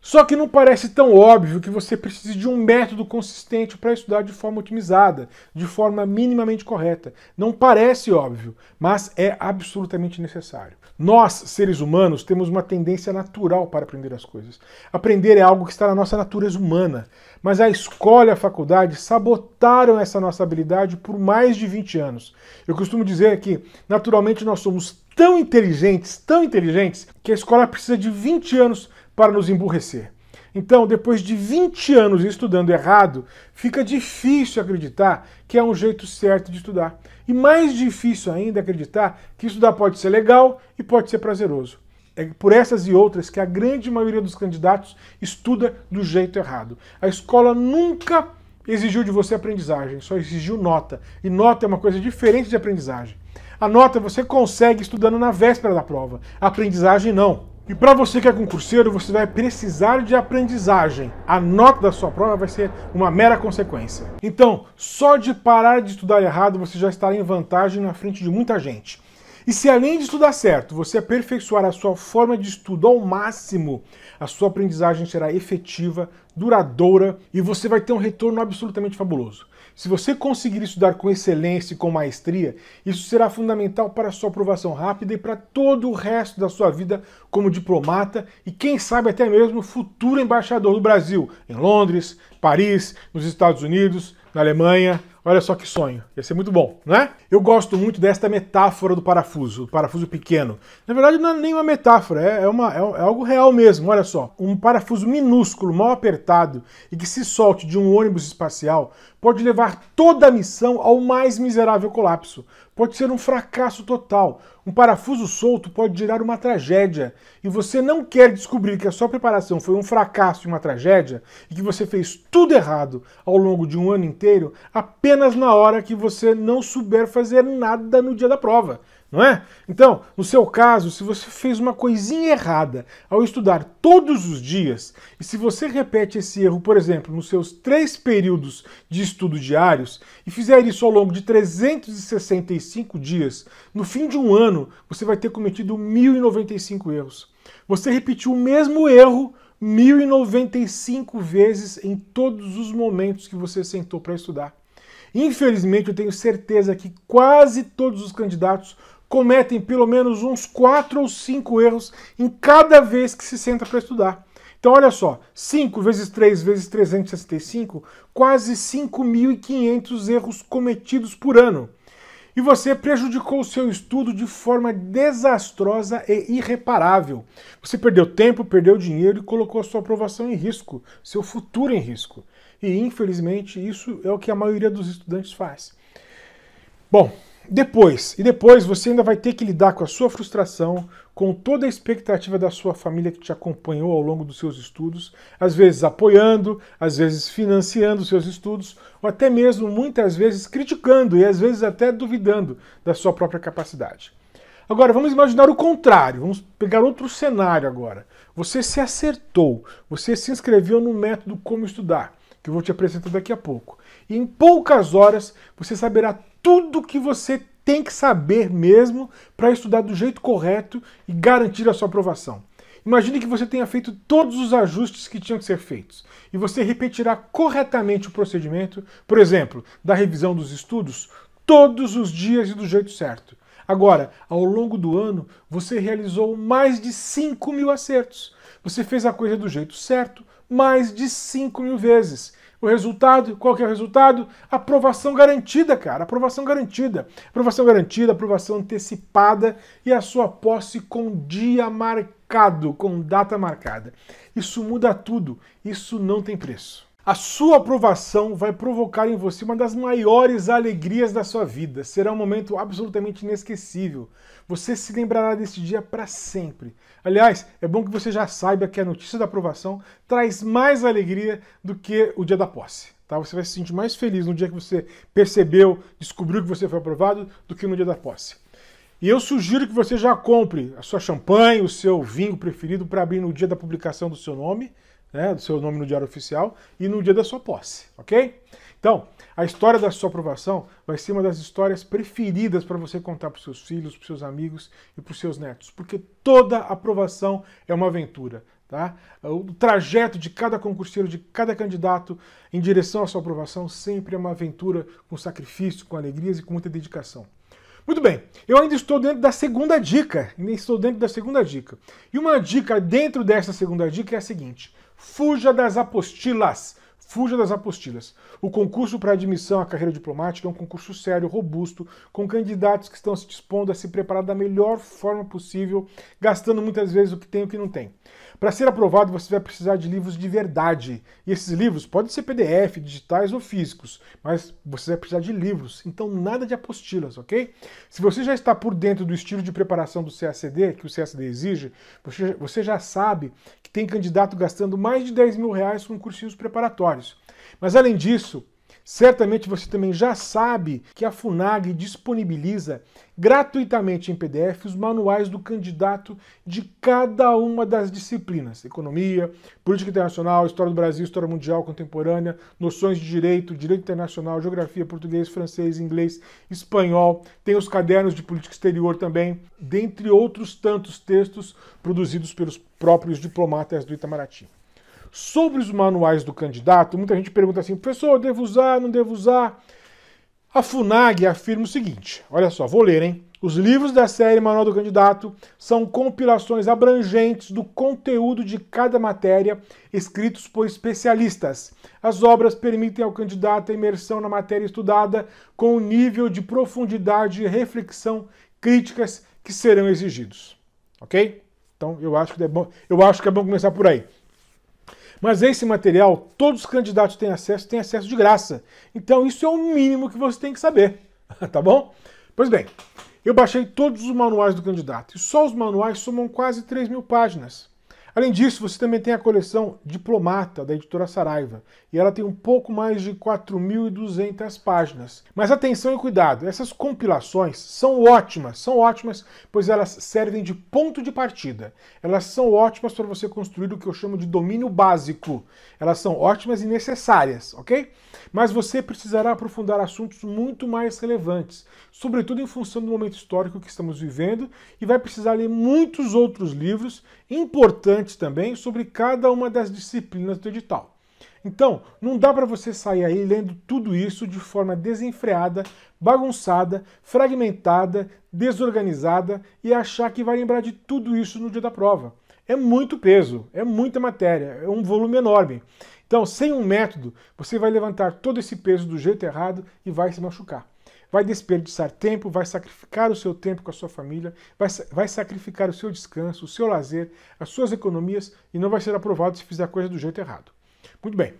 Só que não parece tão óbvio que você precise de um método consistente para estudar de forma otimizada, de forma minimamente correta. Não parece óbvio, mas é absolutamente necessário. Nós, seres humanos, temos uma tendência natural para aprender as coisas. Aprender é algo que está na nossa natureza humana, mas a escola e a faculdade sabotaram essa nossa habilidade por mais de 20 anos. Eu costumo dizer que, naturalmente, nós somos tão inteligentes, tão inteligentes, que a escola precisa de 20 anos para nos emburrecer. Então, depois de 20 anos estudando errado, fica difícil acreditar que é um jeito certo de estudar. E mais difícil ainda é acreditar que estudar pode ser legal e pode ser prazeroso. É por essas e outras que a grande maioria dos candidatos estuda do jeito errado. A escola nunca exigiu de você aprendizagem, só exigiu nota. E nota é uma coisa diferente de aprendizagem. A nota você consegue estudando na véspera da prova, a aprendizagem não. E para você que é concurseiro, você vai precisar de aprendizagem. A nota da sua prova vai ser uma mera consequência. Então, só de parar de estudar errado, você já estará em vantagem na frente de muita gente. E se além de estudar certo, você aperfeiçoar a sua forma de estudo ao máximo, a sua aprendizagem será efetiva, duradoura e você vai ter um retorno absolutamente fabuloso. Se você conseguir estudar com excelência e com maestria, isso será fundamental para a sua aprovação rápida e para todo o resto da sua vida como diplomata e, quem sabe, até mesmo futuro embaixador do Brasil em Londres, Paris, nos Estados Unidos, na Alemanha, Olha só que sonho. Ia ser muito bom, né? Eu gosto muito desta metáfora do parafuso, do parafuso pequeno. Na verdade, não é nem uma metáfora, é, é uma, é, é algo real mesmo. Olha só. Um parafuso minúsculo, mal apertado e que se solte de um ônibus espacial pode levar toda a missão ao mais miserável colapso, pode ser um fracasso total. Um parafuso solto pode gerar uma tragédia. E você não quer descobrir que a sua preparação foi um fracasso e uma tragédia e que você fez tudo errado ao longo de um ano inteiro apenas na hora que você não souber fazer nada no dia da prova não é? Então, no seu caso, se você fez uma coisinha errada ao estudar todos os dias, e se você repete esse erro, por exemplo, nos seus três períodos de estudo diários, e fizer isso ao longo de 365 dias, no fim de um ano, você vai ter cometido 1.095 erros. Você repetiu o mesmo erro 1.095 vezes em todos os momentos que você sentou para estudar. Infelizmente, eu tenho certeza que quase todos os candidatos cometem pelo menos uns 4 ou 5 erros em cada vez que se senta para estudar. Então, olha só, 5 vezes 3 vezes 365, quase 5.500 erros cometidos por ano. E você prejudicou o seu estudo de forma desastrosa e irreparável. Você perdeu tempo, perdeu dinheiro e colocou a sua aprovação em risco, seu futuro em risco. E, infelizmente, isso é o que a maioria dos estudantes faz. Bom, depois, e depois você ainda vai ter que lidar com a sua frustração, com toda a expectativa da sua família que te acompanhou ao longo dos seus estudos, às vezes apoiando, às vezes financiando os seus estudos, ou até mesmo muitas vezes criticando e às vezes até duvidando da sua própria capacidade. Agora, vamos imaginar o contrário, vamos pegar outro cenário agora. Você se acertou, você se inscreveu no método Como Estudar, que eu vou te apresentar daqui a pouco. E em poucas horas você saberá tudo que você tem que saber mesmo para estudar do jeito correto e garantir a sua aprovação. Imagine que você tenha feito todos os ajustes que tinham que ser feitos e você repetirá corretamente o procedimento, por exemplo, da revisão dos estudos, todos os dias e do jeito certo. Agora, ao longo do ano, você realizou mais de 5 mil acertos. Você fez a coisa do jeito certo mais de 5 mil vezes. O resultado, qual que é o resultado? Aprovação garantida, cara. Aprovação garantida. Aprovação garantida, aprovação antecipada e a sua posse com dia marcado, com data marcada. Isso muda tudo. Isso não tem preço. A sua aprovação vai provocar em você uma das maiores alegrias da sua vida. Será um momento absolutamente inesquecível. Você se lembrará desse dia para sempre. Aliás, é bom que você já saiba que a notícia da aprovação traz mais alegria do que o dia da posse. Tá? Você vai se sentir mais feliz no dia que você percebeu, descobriu que você foi aprovado, do que no dia da posse. E eu sugiro que você já compre a sua champanhe, o seu vinho preferido para abrir no dia da publicação do seu nome né, do seu nome no diário oficial e no dia da sua posse, ok? Então, a história da sua aprovação vai ser uma das histórias preferidas para você contar para os seus filhos, para os seus amigos e para os seus netos, porque toda aprovação é uma aventura. Tá? O trajeto de cada concurseiro, de cada candidato em direção à sua aprovação sempre é uma aventura com sacrifício, com alegrias e com muita dedicação. Muito bem, eu ainda estou dentro da segunda dica, ainda estou dentro da segunda dica. E uma dica dentro dessa segunda dica é a seguinte: Fuja das apostilas! Fuja das apostilas. O concurso para admissão à carreira diplomática é um concurso sério, robusto, com candidatos que estão se dispondo a se preparar da melhor forma possível, gastando muitas vezes o que tem e o que não tem. Para ser aprovado, você vai precisar de livros de verdade. E esses livros podem ser PDF, digitais ou físicos, mas você vai precisar de livros, então nada de apostilas, ok? Se você já está por dentro do estilo de preparação do CACD, que o CACD exige, você, você já sabe que tem candidato gastando mais de 10 mil reais com cursinhos preparatórios. Mas além disso, Certamente você também já sabe que a FUNAG disponibiliza gratuitamente em PDF os manuais do candidato de cada uma das disciplinas: economia, política internacional, história do Brasil, história mundial contemporânea, noções de direito, direito internacional, geografia, português, francês, inglês, espanhol. Tem os cadernos de política exterior também, dentre outros tantos textos produzidos pelos próprios diplomatas do Itamaraty. Sobre os manuais do candidato, muita gente pergunta assim, professor, devo usar, não devo usar? A FUNAG afirma o seguinte, olha só, vou ler, hein? Os livros da série Manual do Candidato são compilações abrangentes do conteúdo de cada matéria, escritos por especialistas. As obras permitem ao candidato a imersão na matéria estudada com o nível de profundidade e reflexão críticas que serão exigidos. Ok? Então eu acho que é bom, eu acho que é bom começar por aí. Mas esse material, todos os candidatos têm acesso, têm acesso de graça. Então isso é o mínimo que você tem que saber, tá bom? Pois bem, eu baixei todos os manuais do candidato e só os manuais somam quase 3 mil páginas. Além disso, você também tem a coleção Diplomata, da editora Saraiva, e ela tem um pouco mais de 4.200 páginas. Mas atenção e cuidado, essas compilações são ótimas, são ótimas, pois elas servem de ponto de partida. Elas são ótimas para você construir o que eu chamo de domínio básico. Elas são ótimas e necessárias, ok? mas você precisará aprofundar assuntos muito mais relevantes, sobretudo em função do momento histórico que estamos vivendo, e vai precisar ler muitos outros livros importantes também sobre cada uma das disciplinas do edital. Então, não dá para você sair aí lendo tudo isso de forma desenfreada, bagunçada, fragmentada, desorganizada e achar que vai lembrar de tudo isso no dia da prova. É muito peso, é muita matéria, é um volume enorme. Então, sem um método, você vai levantar todo esse peso do jeito errado e vai se machucar. Vai desperdiçar tempo, vai sacrificar o seu tempo com a sua família, vai, vai sacrificar o seu descanso, o seu lazer, as suas economias e não vai ser aprovado se fizer a coisa do jeito errado. Muito bem.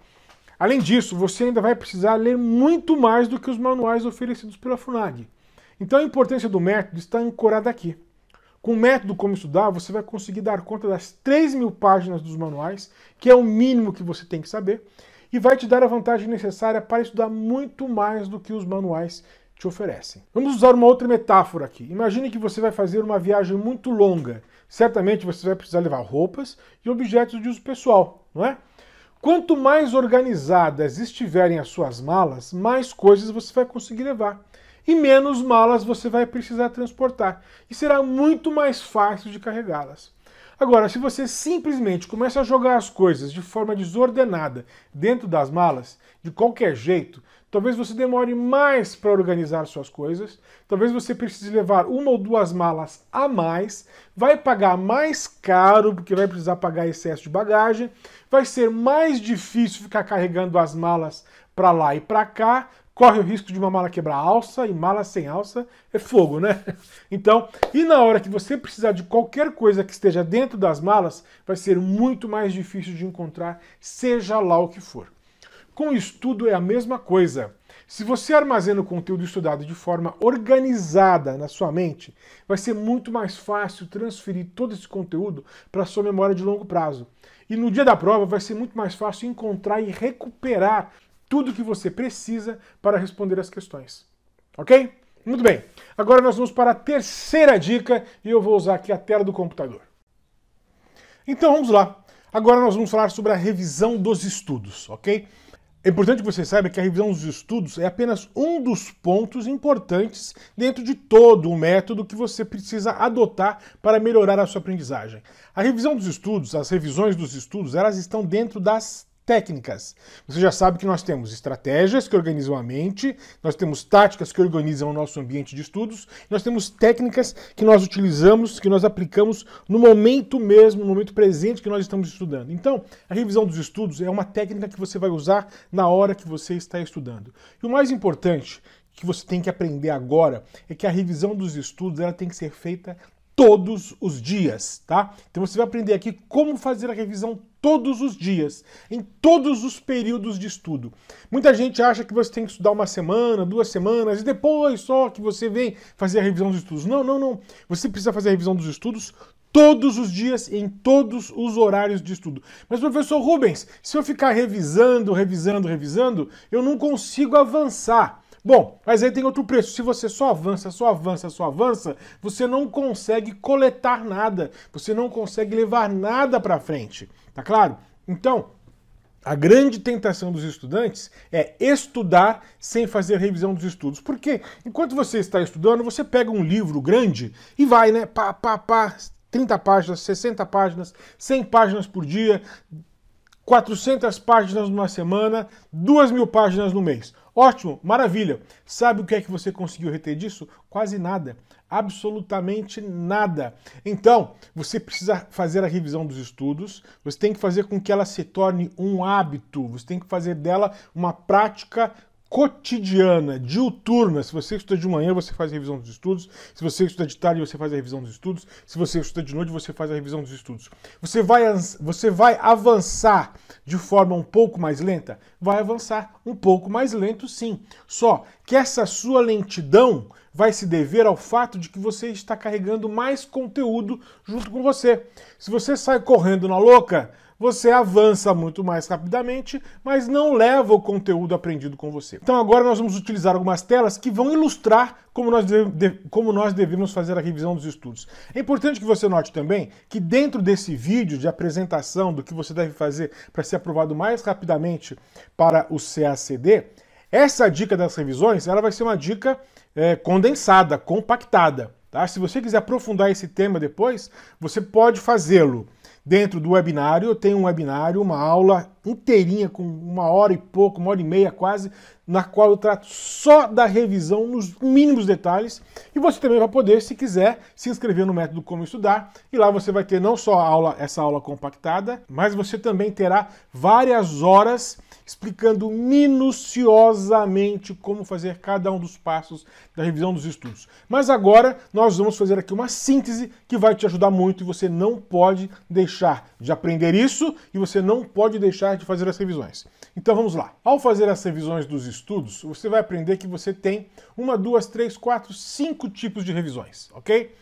Além disso, você ainda vai precisar ler muito mais do que os manuais oferecidos pela FUNAG. Então a importância do método está ancorada aqui. Com o método como estudar, você vai conseguir dar conta das 3 mil páginas dos manuais, que é o mínimo que você tem que saber, e vai te dar a vantagem necessária para estudar muito mais do que os manuais te oferecem. Vamos usar uma outra metáfora aqui. Imagine que você vai fazer uma viagem muito longa. Certamente você vai precisar levar roupas e objetos de uso pessoal, não é? Quanto mais organizadas estiverem as suas malas, mais coisas você vai conseguir levar e menos malas você vai precisar transportar e será muito mais fácil de carregá-las. Agora, se você simplesmente começa a jogar as coisas de forma desordenada dentro das malas, de qualquer jeito, talvez você demore mais para organizar suas coisas, talvez você precise levar uma ou duas malas a mais, vai pagar mais caro porque vai precisar pagar excesso de bagagem, vai ser mais difícil ficar carregando as malas para lá e para cá, corre o risco de uma mala quebrar alça e mala sem alça é fogo, né? Então, e na hora que você precisar de qualquer coisa que esteja dentro das malas, vai ser muito mais difícil de encontrar, seja lá o que for. Com estudo é a mesma coisa. Se você armazena o conteúdo estudado de forma organizada na sua mente, vai ser muito mais fácil transferir todo esse conteúdo para a sua memória de longo prazo. E no dia da prova vai ser muito mais fácil encontrar e recuperar tudo o que você precisa para responder as questões. Ok? Muito bem. Agora nós vamos para a terceira dica e eu vou usar aqui a tela do computador. Então vamos lá. Agora nós vamos falar sobre a revisão dos estudos, ok? É importante que você saiba que a revisão dos estudos é apenas um dos pontos importantes dentro de todo o método que você precisa adotar para melhorar a sua aprendizagem. A revisão dos estudos, as revisões dos estudos, elas estão dentro das técnicas. Você já sabe que nós temos estratégias que organizam a mente, nós temos táticas que organizam o nosso ambiente de estudos, nós temos técnicas que nós utilizamos, que nós aplicamos no momento mesmo, no momento presente que nós estamos estudando. Então, a revisão dos estudos é uma técnica que você vai usar na hora que você está estudando. E o mais importante que você tem que aprender agora é que a revisão dos estudos ela tem que ser feita todos os dias, tá? Então você vai aprender aqui como fazer a revisão todos os dias, em todos os períodos de estudo. Muita gente acha que você tem que estudar uma semana, duas semanas e depois só que você vem fazer a revisão dos estudos. Não, não, não. Você precisa fazer a revisão dos estudos todos os dias, em todos os horários de estudo. Mas, professor Rubens, se eu ficar revisando, revisando, revisando, eu não consigo avançar. Bom, mas aí tem outro preço. Se você só avança, só avança, só avança, você não consegue coletar nada, você não consegue levar nada para frente, tá claro? Então, a grande tentação dos estudantes é estudar sem fazer revisão dos estudos. Porque enquanto você está estudando, você pega um livro grande e vai, né? Pá, pá, pá, 30 páginas, 60 páginas, 100 páginas por dia, 400 páginas numa semana, 2 mil páginas no mês. Ótimo, maravilha. Sabe o que é que você conseguiu reter disso? Quase nada. Absolutamente nada. Então, você precisa fazer a revisão dos estudos, você tem que fazer com que ela se torne um hábito, você tem que fazer dela uma prática cotidiana, diuturna. Se você estuda de manhã, você faz a revisão dos estudos. Se você estuda de tarde, você faz a revisão dos estudos. Se você estuda de noite, você faz a revisão dos estudos. Você vai, você vai avançar de forma um pouco mais lenta? Vai avançar um pouco mais lento, sim. Só que essa sua lentidão vai se dever ao fato de que você está carregando mais conteúdo junto com você. Se você sai correndo na louca, você avança muito mais rapidamente, mas não leva o conteúdo aprendido com você. Então agora nós vamos utilizar algumas telas que vão ilustrar como nós, de, como nós devemos fazer a revisão dos estudos. É importante que você note também que dentro desse vídeo de apresentação do que você deve fazer para ser aprovado mais rapidamente para o CACD, essa dica das revisões ela vai ser uma dica é, condensada, compactada. Tá? Se você quiser aprofundar esse tema depois, você pode fazê-lo Dentro do webinário, tem um webinário, uma aula inteirinha, com uma hora e pouco, uma hora e meia quase, na qual eu trato só da revisão nos mínimos detalhes. E você também vai poder, se quiser, se inscrever no método Como Estudar. E lá você vai ter não só aula, essa aula compactada, mas você também terá várias horas explicando minuciosamente como fazer cada um dos passos da revisão dos estudos. Mas agora nós vamos fazer aqui uma síntese que vai te ajudar muito e você não pode deixar de aprender isso e você não pode deixar oportunidade de fazer as revisões. Então vamos lá. Ao fazer as revisões dos estudos, você vai aprender que você tem uma, duas, três, quatro, cinco tipos de revisões, ok?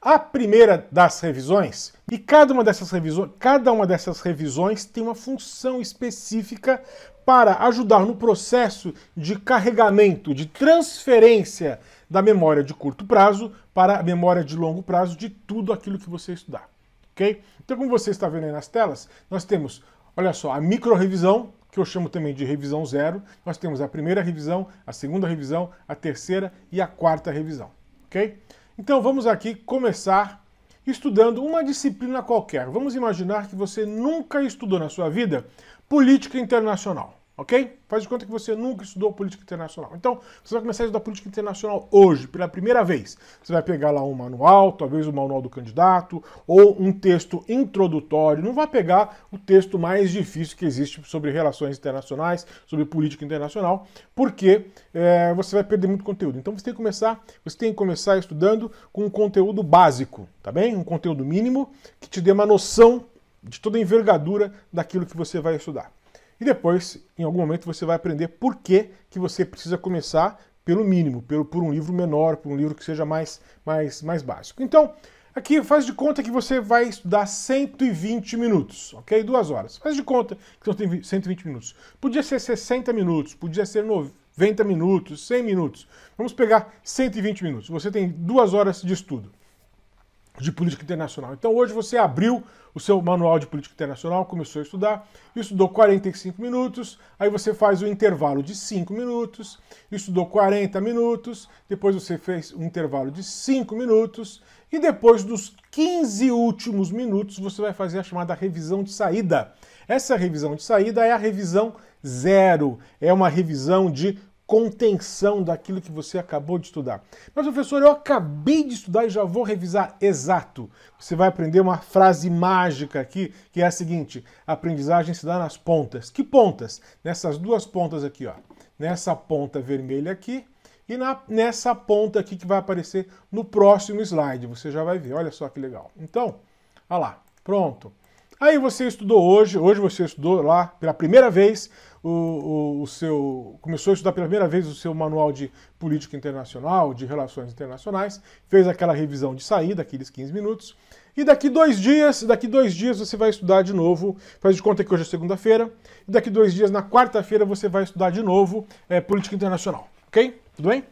A primeira das revisões, e cada uma dessas revisões, cada uma dessas revisões tem uma função específica para ajudar no processo de carregamento, de transferência da memória de curto prazo para a memória de longo prazo de tudo aquilo que você estudar. Okay? Então, como você está vendo aí nas telas, nós temos Olha só, a micro-revisão, que eu chamo também de revisão zero, nós temos a primeira revisão, a segunda revisão, a terceira e a quarta revisão, ok? Então vamos aqui começar estudando uma disciplina qualquer. Vamos imaginar que você nunca estudou na sua vida política internacional. Ok? Faz de conta que você nunca estudou política internacional. Então, você vai começar a estudar política internacional hoje, pela primeira vez. Você vai pegar lá um manual, talvez o manual do candidato, ou um texto introdutório. Não vai pegar o texto mais difícil que existe sobre relações internacionais, sobre política internacional, porque é, você vai perder muito conteúdo. Então, você tem que começar, você tem que começar estudando com um conteúdo básico, tá bem? Um conteúdo mínimo que te dê uma noção de toda a envergadura daquilo que você vai estudar. E depois, em algum momento, você vai aprender por que, que você precisa começar pelo mínimo, pelo, por um livro menor, por um livro que seja mais, mais, mais básico. Então, aqui faz de conta que você vai estudar 120 minutos, ok? Duas horas. Faz de conta que você tem 120 minutos. Podia ser 60 minutos, podia ser 90 minutos, 100 minutos. Vamos pegar 120 minutos. Você tem duas horas de estudo de política internacional. Então hoje você abriu o seu manual de política internacional, começou a estudar, estudou 45 minutos, aí você faz o um intervalo de 5 minutos, estudou 40 minutos, depois você fez um intervalo de 5 minutos e depois dos 15 últimos minutos você vai fazer a chamada revisão de saída. Essa revisão de saída é a revisão zero, é uma revisão de contenção daquilo que você acabou de estudar. Mas, professor, eu acabei de estudar e já vou revisar. Exato! Você vai aprender uma frase mágica aqui, que é a seguinte: a aprendizagem se dá nas pontas. Que pontas? Nessas duas pontas aqui, ó. Nessa ponta vermelha aqui e na, nessa ponta aqui que vai aparecer no próximo slide. Você já vai ver. Olha só que legal. Então, olha lá. Pronto. Aí você estudou hoje, hoje você estudou lá pela primeira vez o, o, o, seu. começou a estudar pela primeira vez o seu manual de política internacional, de relações internacionais, fez aquela revisão de saída, aqueles 15 minutos, e daqui dois dias, daqui dois dias você vai estudar de novo, faz de conta que hoje é segunda-feira, e daqui dois dias, na quarta-feira, você vai estudar de novo é, política internacional, ok? Tudo bem?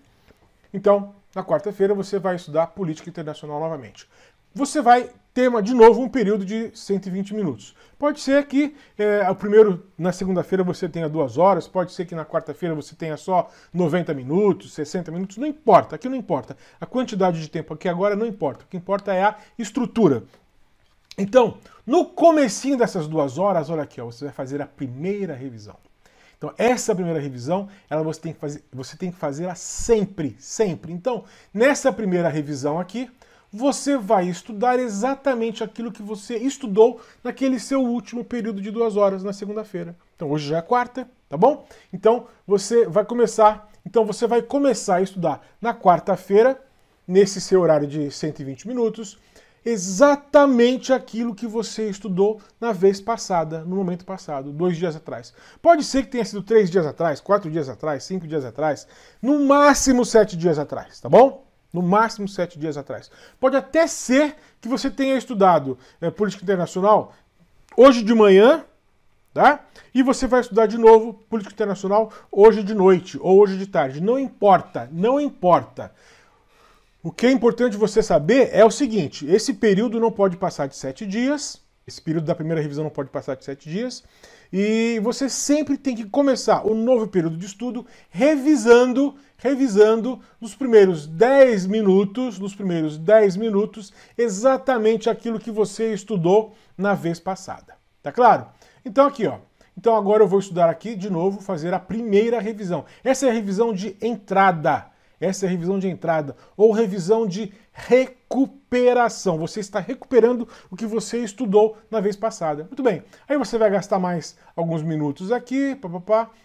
Então, na quarta-feira você vai estudar política internacional novamente. Você vai tema de novo um período de 120 minutos. Pode ser que é, o primeiro na segunda-feira você tenha duas horas, pode ser que na quarta-feira você tenha só 90 minutos, 60 minutos, não importa, aqui não importa. A quantidade de tempo aqui agora não importa, o que importa é a estrutura. Então, no comecinho dessas duas horas, olha aqui, ó, você vai fazer a primeira revisão. Então, essa primeira revisão, ela você tem que fazer, você tem que fazer sempre, sempre. Então, nessa primeira revisão aqui, você vai estudar exatamente aquilo que você estudou naquele seu último período de duas horas na segunda-feira. Então hoje já é quarta, tá bom? Então você vai começar, então você vai começar a estudar na quarta-feira, nesse seu horário de 120 minutos, exatamente aquilo que você estudou na vez passada, no momento passado, dois dias atrás. Pode ser que tenha sido três dias atrás, quatro dias atrás, cinco dias atrás, no máximo sete dias atrás, tá bom? No máximo sete dias atrás. Pode até ser que você tenha estudado é, política internacional hoje de manhã, tá? E você vai estudar de novo política internacional hoje de noite ou hoje de tarde. Não importa, não importa. O que é importante você saber é o seguinte: esse período não pode passar de sete dias esse período da primeira revisão não pode passar de sete dias. E você sempre tem que começar o novo período de estudo revisando, revisando nos primeiros 10 minutos, nos primeiros 10 minutos, exatamente aquilo que você estudou na vez passada. Tá claro? Então aqui, ó. Então agora eu vou estudar aqui de novo, fazer a primeira revisão. Essa é a revisão de entrada. Essa é a revisão de entrada ou revisão de recuperação. Você está recuperando o que você estudou na vez passada. Muito bem. Aí você vai gastar mais alguns minutos aqui,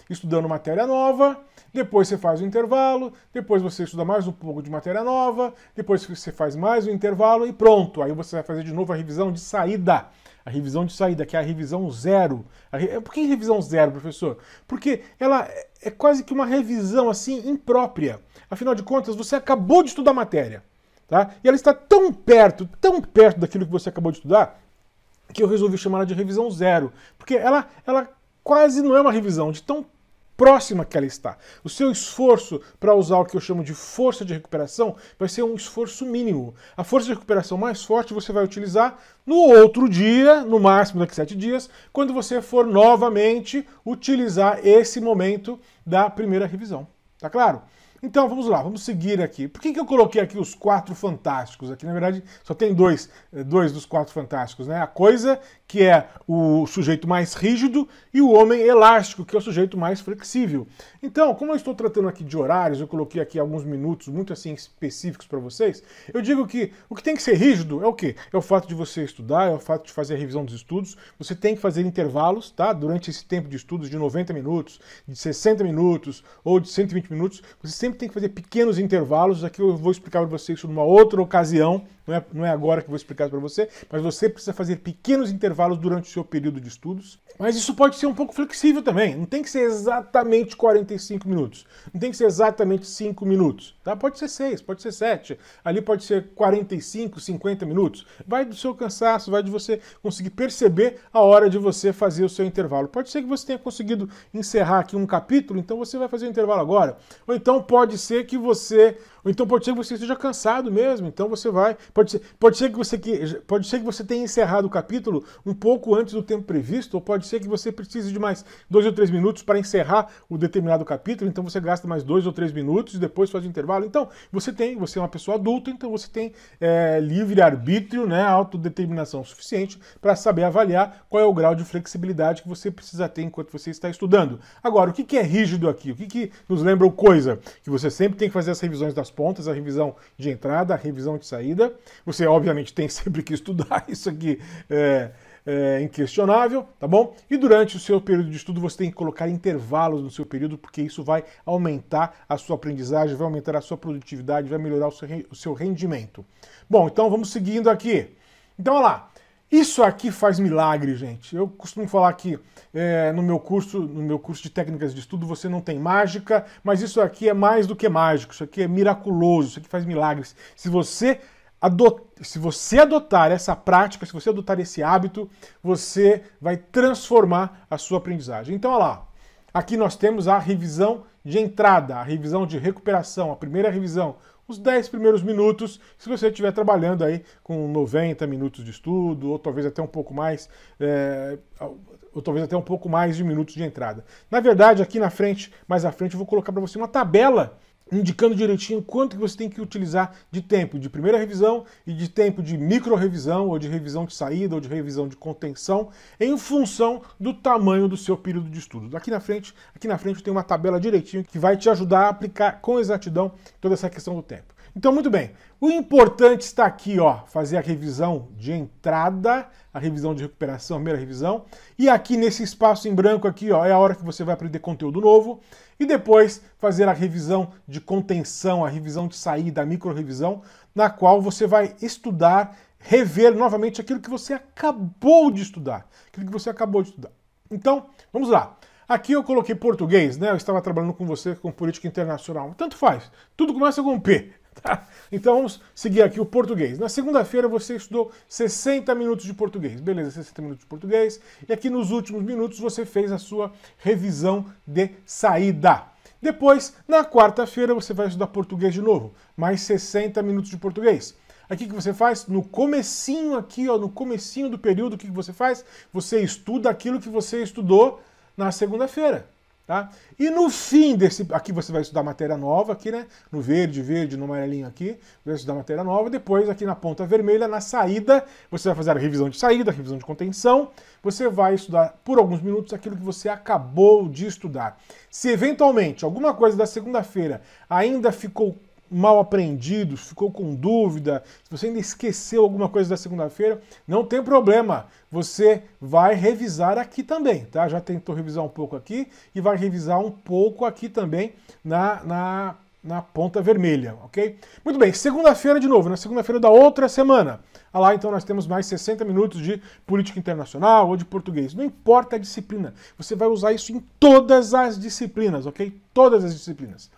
estudando matéria nova. Depois você faz o intervalo, depois você estuda mais um pouco de matéria nova, depois você faz mais um intervalo e pronto. Aí você vai fazer de novo a revisão de saída. A revisão de saída, que é a revisão zero. A re... Por que revisão zero, professor? Porque ela é, é quase que uma revisão assim imprópria. Afinal de contas, você acabou de estudar a matéria. Tá? E ela está tão perto, tão perto daquilo que você acabou de estudar, que eu resolvi chamar ela de revisão zero. Porque ela, ela quase não é uma revisão, de tão próxima que ela está. O seu esforço para usar o que eu chamo de força de recuperação vai ser um esforço mínimo. A força de recuperação mais forte você vai utilizar no outro dia, no máximo daqui a sete dias, quando você for novamente utilizar esse momento da primeira revisão. Tá claro? Então vamos lá, vamos seguir aqui. Por que, que eu coloquei aqui os quatro fantásticos? Aqui na verdade só tem dois, eh, dois dos quatro fantásticos, né? A coisa que é o sujeito mais rígido e o homem elástico, que é o sujeito mais flexível. Então, como eu estou tratando aqui de horários, eu coloquei aqui alguns minutos muito assim específicos para vocês. Eu digo que o que tem que ser rígido é o quê? É o fato de você estudar, é o fato de fazer a revisão dos estudos. Você tem que fazer intervalos, tá? Durante esse tempo de estudos de 90 minutos, de 60 minutos ou de 120 minutos, você sempre tem que fazer pequenos intervalos. Aqui eu vou explicar para você isso numa outra ocasião, não é, não é agora que eu vou explicar para você, mas você precisa fazer pequenos intervalos durante o seu período de estudos. Mas isso pode ser um pouco flexível também, não tem que ser exatamente 45 minutos, não tem que ser exatamente 5 minutos. Tá? Pode ser 6, pode ser 7, ali pode ser 45, 50 minutos. Vai do seu cansaço, vai de você conseguir perceber a hora de você fazer o seu intervalo. Pode ser que você tenha conseguido encerrar aqui um capítulo, então você vai fazer o intervalo agora. Ou então pode ser que você, ou então pode ser que você esteja cansado mesmo, então você vai, pode ser, pode ser que você que pode ser que você tenha encerrado o capítulo um pouco antes do tempo previsto, ou pode ser que você precise de mais dois ou três minutos para encerrar o determinado capítulo, então você gasta mais dois ou três minutos e depois faz o intervalo fala. Então, você tem, você é uma pessoa adulta, então você tem é, livre arbítrio, né, autodeterminação suficiente para saber avaliar qual é o grau de flexibilidade que você precisa ter enquanto você está estudando. Agora, o que, que é rígido aqui? O que, que nos lembra coisa? Que você sempre tem que fazer as revisões das pontas, a revisão de entrada, a revisão de saída. Você, obviamente, tem sempre que estudar isso aqui. É é, inquestionável, tá bom? E durante o seu período de estudo você tem que colocar intervalos no seu período, porque isso vai aumentar a sua aprendizagem, vai aumentar a sua produtividade, vai melhorar o seu, o seu rendimento. Bom, então vamos seguindo aqui. Então, olha lá. Isso aqui faz milagre, gente. Eu costumo falar que é, no meu curso, no meu curso de técnicas de estudo, você não tem mágica, mas isso aqui é mais do que mágico. Isso aqui é miraculoso. Isso aqui faz milagres. Se você se você adotar essa prática, se você adotar esse hábito, você vai transformar a sua aprendizagem. Então, olha lá. Aqui nós temos a revisão de entrada, a revisão de recuperação, a primeira revisão, os 10 primeiros minutos, se você estiver trabalhando aí com 90 minutos de estudo, ou talvez até um pouco mais, é, ou talvez até um pouco mais de minutos de entrada. Na verdade, aqui na frente, mais à frente, eu vou colocar para você uma tabela indicando direitinho quanto que você tem que utilizar de tempo de primeira revisão e de tempo de micro-revisão ou de revisão de saída ou de revisão de contenção em função do tamanho do seu período de estudo. Daqui na frente, aqui na frente tem uma tabela direitinho que vai te ajudar a aplicar com exatidão toda essa questão do tempo. Então, muito bem. O importante está aqui, ó, fazer a revisão de entrada, a revisão de recuperação, a primeira revisão. E aqui nesse espaço em branco aqui, ó, é a hora que você vai aprender conteúdo novo. E depois fazer a revisão de contenção, a revisão de saída, a micro-revisão, na qual você vai estudar, rever novamente aquilo que você acabou de estudar. Aquilo que você acabou de estudar. Então, vamos lá. Aqui eu coloquei português, né? Eu estava trabalhando com você com política internacional. Tanto faz. Tudo começa com P. Tá? Então vamos seguir aqui o português. Na segunda-feira você estudou 60 minutos de português. Beleza, 60 minutos de português. E aqui nos últimos minutos você fez a sua revisão de saída. Depois, na quarta-feira, você vai estudar português de novo. Mais 60 minutos de português. Aqui que você faz? No comecinho aqui, ó, no comecinho do período, o que, que você faz? Você estuda aquilo que você estudou na segunda-feira. Tá? E no fim desse. Aqui você vai estudar matéria nova, aqui, né? No verde, verde, no amarelinho aqui, vai estudar matéria nova. Depois, aqui na ponta vermelha, na saída, você vai fazer a revisão de saída, a revisão de contenção. Você vai estudar por alguns minutos aquilo que você acabou de estudar. Se eventualmente alguma coisa da segunda-feira ainda ficou mal aprendidos, ficou com dúvida, se você ainda esqueceu alguma coisa da segunda-feira, não tem problema. Você vai revisar aqui também, tá? Já tentou revisar um pouco aqui e vai revisar um pouco aqui também na, na, na ponta vermelha, ok? Muito bem, segunda-feira de novo, na né? segunda-feira da outra semana. Ah lá, então nós temos mais 60 minutos de política internacional ou de português. Não importa a disciplina, você vai usar isso em todas as disciplinas, ok? Todas as disciplinas.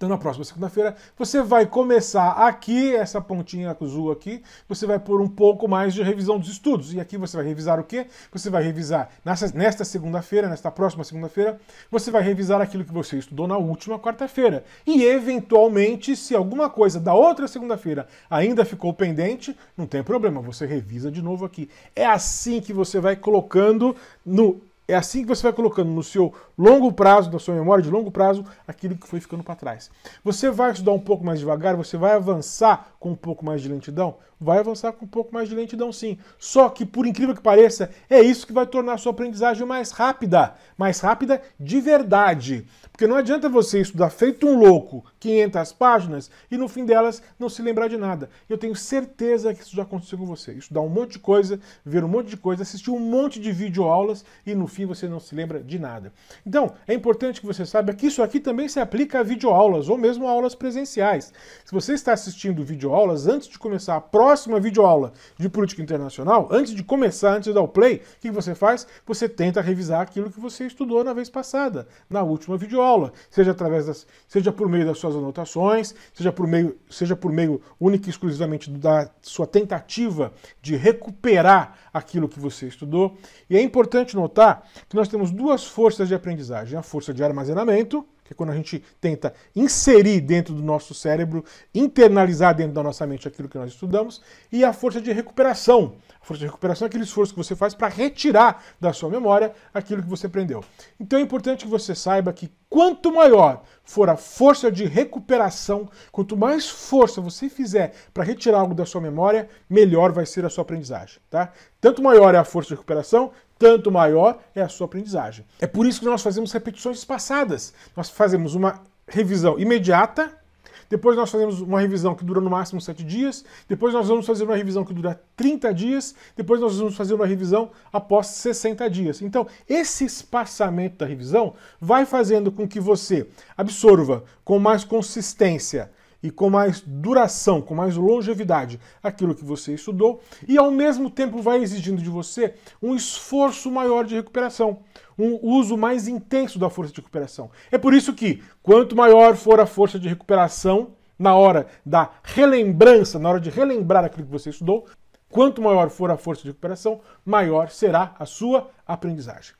Então, na próxima segunda-feira, você vai começar aqui, essa pontinha azul aqui, você vai pôr um pouco mais de revisão dos estudos. E aqui você vai revisar o quê? Você vai revisar, nessa, nesta segunda-feira, nesta próxima segunda-feira, você vai revisar aquilo que você estudou na última quarta-feira. E, eventualmente, se alguma coisa da outra segunda-feira ainda ficou pendente, não tem problema, você revisa de novo aqui. É assim que você vai colocando no é assim que você vai colocando no seu longo prazo, na sua memória de longo prazo, aquilo que foi ficando para trás. Você vai estudar um pouco mais devagar, você vai avançar com um pouco mais de lentidão? vai avançar com um pouco mais de lentidão sim. Só que, por incrível que pareça, é isso que vai tornar a sua aprendizagem mais rápida. Mais rápida de verdade. Porque não adianta você estudar feito um louco 500 páginas e no fim delas não se lembrar de nada. Eu tenho certeza que isso já aconteceu com você. Estudar um monte de coisa, ver um monte de coisa, assistir um monte de videoaulas e no fim você não se lembra de nada. Então, é importante que você saiba que isso aqui também se aplica a videoaulas ou mesmo a aulas presenciais. Se você está assistindo videoaulas, antes de começar a próxima próxima videoaula de política internacional, antes de começar, antes de dar o play, o que você faz? Você tenta revisar aquilo que você estudou na vez passada, na última videoaula, seja através das, seja por meio das suas anotações, seja por meio, seja por meio única e exclusivamente da sua tentativa de recuperar aquilo que você estudou. E é importante notar que nós temos duas forças de aprendizagem, a força de armazenamento que é quando a gente tenta inserir dentro do nosso cérebro, internalizar dentro da nossa mente aquilo que nós estudamos, e a força de recuperação. A força de recuperação é aquele esforço que você faz para retirar da sua memória aquilo que você aprendeu. Então é importante que você saiba que quanto maior for a força de recuperação, quanto mais força você fizer para retirar algo da sua memória, melhor vai ser a sua aprendizagem, tá? Tanto maior é a força de recuperação, tanto maior é a sua aprendizagem. É por isso que nós fazemos repetições espaçadas. Nós fazemos uma revisão imediata, depois nós fazemos uma revisão que dura no máximo 7 dias, depois nós vamos fazer uma revisão que dura 30 dias, depois nós vamos fazer uma revisão após 60 dias. Então, esse espaçamento da revisão vai fazendo com que você absorva com mais consistência e com mais duração, com mais longevidade aquilo que você estudou, e ao mesmo tempo vai exigindo de você um esforço maior de recuperação, um uso mais intenso da força de recuperação. É por isso que, quanto maior for a força de recuperação na hora da relembrança, na hora de relembrar aquilo que você estudou, quanto maior for a força de recuperação, maior será a sua aprendizagem.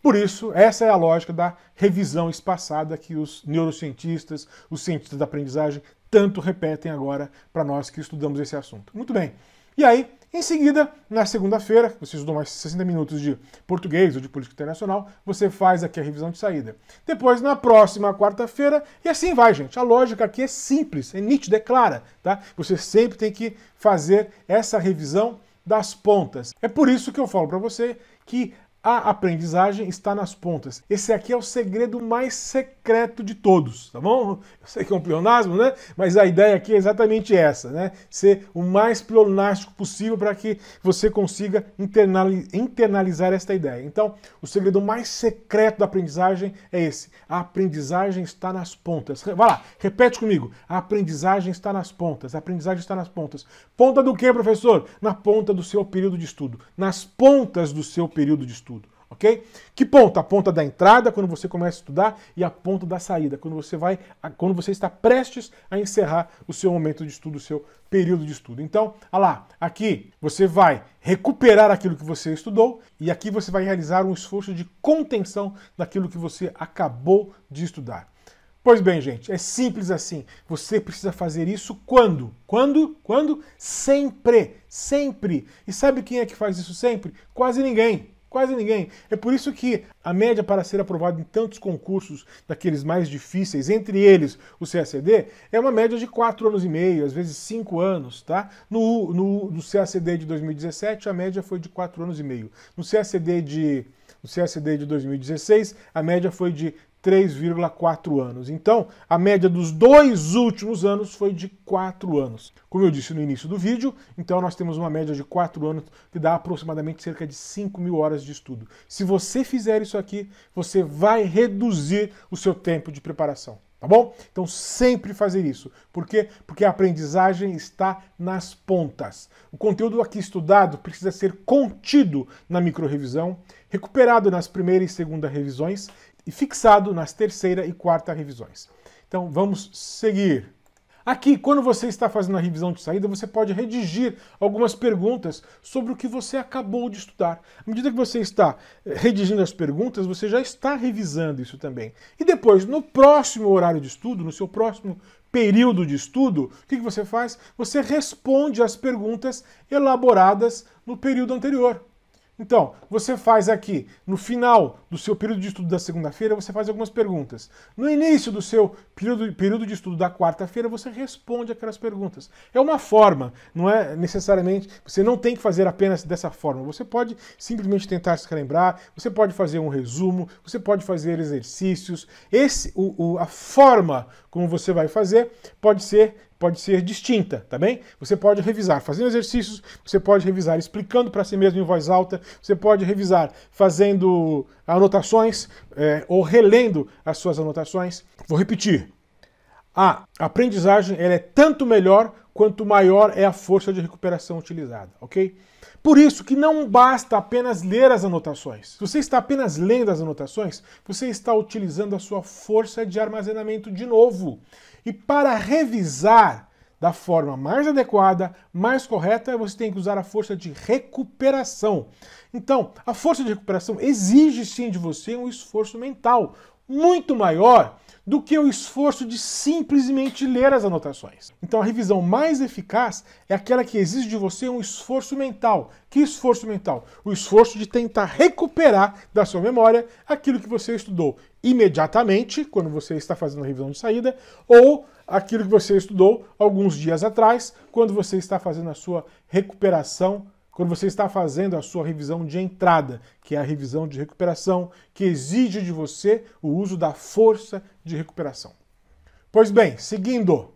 Por isso, essa é a lógica da revisão espaçada que os neurocientistas, os cientistas da aprendizagem tanto repetem agora para nós que estudamos esse assunto. Muito bem. E aí, em seguida, na segunda-feira, você estudou mais 60 minutos de português ou de política internacional, você faz aqui a revisão de saída. Depois, na próxima quarta-feira, e assim vai, gente. A lógica aqui é simples, é nítida, é clara, tá? Você sempre tem que fazer essa revisão das pontas. É por isso que eu falo para você que a aprendizagem está nas pontas. Esse aqui é o segredo mais secreto de todos, tá bom? Eu sei que é um pleonasmo, né? Mas a ideia aqui é exatamente essa, né? Ser o mais pleonástico possível para que você consiga internalizar esta ideia. Então, o segredo mais secreto da aprendizagem é esse. A aprendizagem está nas pontas. Vai lá, repete comigo. A aprendizagem está nas pontas. A aprendizagem está nas pontas. Ponta do que, professor? Na ponta do seu período de estudo. Nas pontas do seu período de estudo ok? Que ponta? A ponta da entrada, quando você começa a estudar, e a ponta da saída, quando você vai, quando você está prestes a encerrar o seu momento de estudo, o seu período de estudo. Então, olha lá, aqui você vai recuperar aquilo que você estudou e aqui você vai realizar um esforço de contenção daquilo que você acabou de estudar. Pois bem, gente, é simples assim. Você precisa fazer isso quando? Quando? Quando? Sempre, sempre. E sabe quem é que faz isso sempre? Quase ninguém. Quase ninguém. É por isso que a média para ser aprovado em tantos concursos daqueles mais difíceis, entre eles o CACD, é uma média de 4 anos e meio, às vezes 5 anos, tá? No, no, no CACD de 2017, a média foi de 4 anos e meio. No CACD de, no CACD de 2016, a média foi de 3,4 anos. Então, a média dos dois últimos anos foi de 4 anos. Como eu disse no início do vídeo, então nós temos uma média de 4 anos que dá aproximadamente cerca de 5 mil horas de estudo. Se você fizer isso aqui, você vai reduzir o seu tempo de preparação. Tá bom? Então sempre fazer isso. Por quê? Porque a aprendizagem está nas pontas. O conteúdo aqui estudado precisa ser contido na microrevisão, recuperado nas primeira e segunda revisões e fixado nas terceira e quarta revisões. Então vamos seguir. Aqui, quando você está fazendo a revisão de saída, você pode redigir algumas perguntas sobre o que você acabou de estudar. À medida que você está eh, redigindo as perguntas, você já está revisando isso também. E depois, no próximo horário de estudo, no seu próximo período de estudo, o que você faz? Você responde às perguntas elaboradas no período anterior. Então, você faz aqui, no final do seu período de estudo da segunda-feira, você faz algumas perguntas. No início do seu período, período de estudo da quarta-feira, você responde aquelas perguntas. É uma forma, não é necessariamente. Você não tem que fazer apenas dessa forma. Você pode simplesmente tentar se lembrar, você pode fazer um resumo, você pode fazer exercícios. Esse, o, o, a forma como você vai fazer pode ser pode ser distinta, tá bem? Você pode revisar fazendo exercícios, você pode revisar explicando para si mesmo em voz alta, você pode revisar fazendo anotações é, ou relendo as suas anotações. Vou repetir. A aprendizagem ela é tanto melhor quanto maior é a força de recuperação utilizada, ok? Por isso que não basta apenas ler as anotações. Se você está apenas lendo as anotações, você está utilizando a sua força de armazenamento de novo. E para revisar da forma mais adequada, mais correta, você tem que usar a força de recuperação. Então, a força de recuperação exige sim de você um esforço mental muito maior do que o esforço de simplesmente ler as anotações. Então a revisão mais eficaz é aquela que exige de você um esforço mental. Que esforço mental? O esforço de tentar recuperar da sua memória aquilo que você estudou imediatamente, quando você está fazendo a revisão de saída, ou aquilo que você estudou alguns dias atrás, quando você está fazendo a sua recuperação quando você está fazendo a sua revisão de entrada, que é a revisão de recuperação, que exige de você o uso da força de recuperação. Pois bem, seguindo.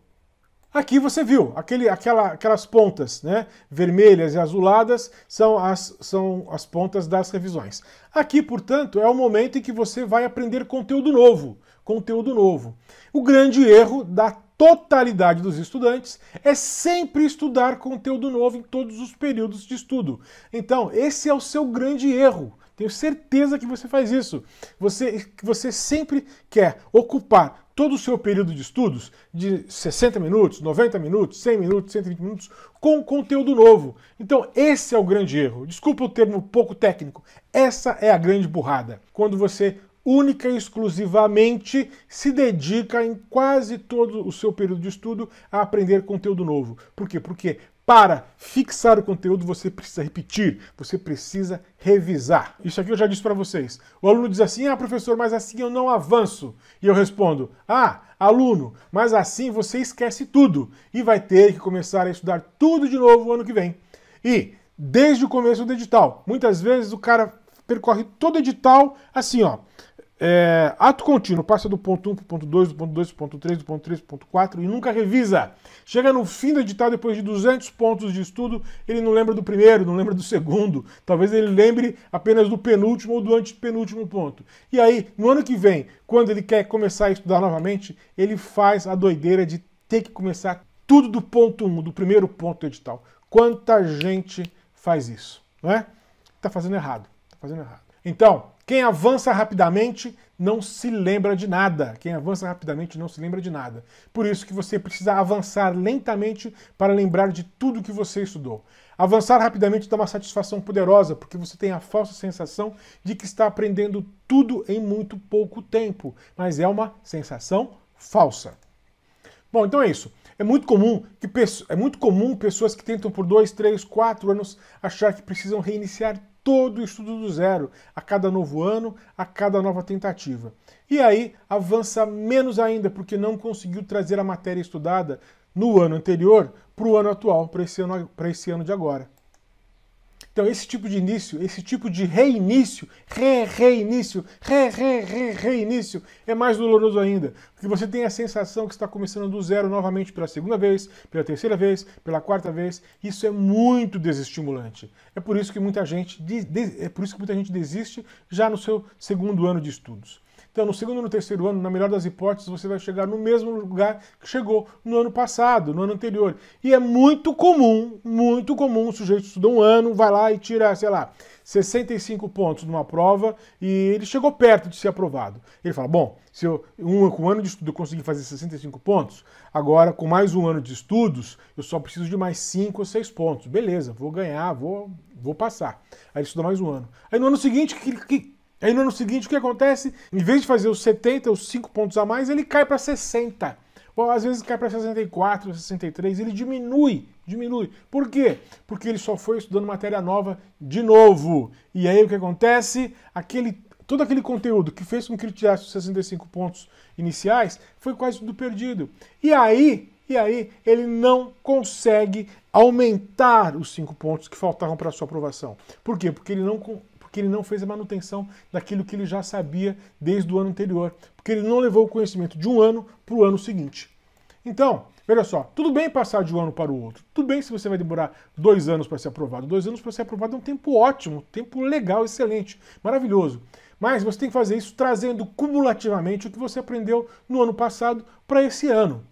Aqui você viu, aquele, aquela, aquelas pontas né, vermelhas e azuladas são as, são as pontas das revisões. Aqui, portanto, é o momento em que você vai aprender conteúdo novo. Conteúdo novo. O grande erro da totalidade dos estudantes é sempre estudar conteúdo novo em todos os períodos de estudo. Então, esse é o seu grande erro. Tenho certeza que você faz isso. Você, você sempre quer ocupar todo o seu período de estudos, de 60 minutos, 90 minutos, 100 minutos, 120 minutos, com conteúdo novo. Então, esse é o grande erro. Desculpa o termo pouco técnico. Essa é a grande burrada. Quando você única e exclusivamente se dedica em quase todo o seu período de estudo a aprender conteúdo novo. Por quê? Porque para fixar o conteúdo você precisa repetir, você precisa revisar. Isso aqui eu já disse para vocês. O aluno diz assim: "Ah, professor, mas assim eu não avanço". E eu respondo: "Ah, aluno, mas assim você esquece tudo e vai ter que começar a estudar tudo de novo o ano que vem". E desde o começo do edital, muitas vezes o cara percorre todo o edital assim, ó. É, ato contínuo, passa do ponto 1 para o ponto 2, do ponto 2 para o ponto 3, do ponto 3 para o ponto 4 e nunca revisa. Chega no fim do edital, depois de 200 pontos de estudo, ele não lembra do primeiro, não lembra do segundo. Talvez ele lembre apenas do penúltimo ou do antepenúltimo ponto. E aí, no ano que vem, quando ele quer começar a estudar novamente, ele faz a doideira de ter que começar tudo do ponto 1, do primeiro ponto do edital. Quanta gente faz isso, não é? Está fazendo errado, está fazendo errado. Então, quem avança rapidamente não se lembra de nada. Quem avança rapidamente não se lembra de nada. Por isso que você precisa avançar lentamente para lembrar de tudo que você estudou. Avançar rapidamente dá uma satisfação poderosa, porque você tem a falsa sensação de que está aprendendo tudo em muito pouco tempo, mas é uma sensação falsa. Bom, então é isso. É muito comum que é muito comum pessoas que tentam por dois, três, quatro anos achar que precisam reiniciar todo o estudo do zero, a cada novo ano, a cada nova tentativa. E aí avança menos ainda, porque não conseguiu trazer a matéria estudada no ano anterior para o ano atual, para esse, ano, esse ano de agora. Então, esse tipo de início, esse tipo de reinício, re, reinício, re, re, re, reinício, é mais doloroso ainda. Porque você tem a sensação que está começando do zero novamente pela segunda vez, pela terceira vez, pela quarta vez. Isso é muito desestimulante. É por isso que muita gente, é por isso que muita gente desiste já no seu segundo ano de estudos. Então, no segundo e no terceiro ano, na melhor das hipóteses, você vai chegar no mesmo lugar que chegou no ano passado, no ano anterior. E é muito comum, muito comum, o sujeito estuda um ano, vai lá e tira, sei lá, 65 pontos numa prova e ele chegou perto de ser aprovado. Ele fala: Bom, se eu, um, com um ano de estudo eu consegui fazer 65 pontos, agora com mais um ano de estudos eu só preciso de mais 5 ou 6 pontos. Beleza, vou ganhar, vou, vou passar. Aí ele estuda mais um ano. Aí no ano seguinte, que, que Aí no ano seguinte, o que acontece? Em vez de fazer os 70, os 5 pontos a mais, ele cai para 60. ou às vezes cai para 64, 63, ele diminui, diminui. Por quê? Porque ele só foi estudando matéria nova de novo. E aí o que acontece? Aquele todo aquele conteúdo que fez com que ele tirasse os 65 pontos iniciais foi quase tudo perdido. E aí, e aí ele não consegue aumentar os 5 pontos que faltavam para a sua aprovação. Por quê? Porque ele não porque ele não fez a manutenção daquilo que ele já sabia desde o ano anterior, porque ele não levou o conhecimento de um ano para o ano seguinte. Então, veja só, tudo bem passar de um ano para o outro, tudo bem se você vai demorar dois anos para ser aprovado. Dois anos para ser aprovado é um tempo ótimo, tempo legal, excelente, maravilhoso. Mas você tem que fazer isso trazendo cumulativamente o que você aprendeu no ano passado para esse ano,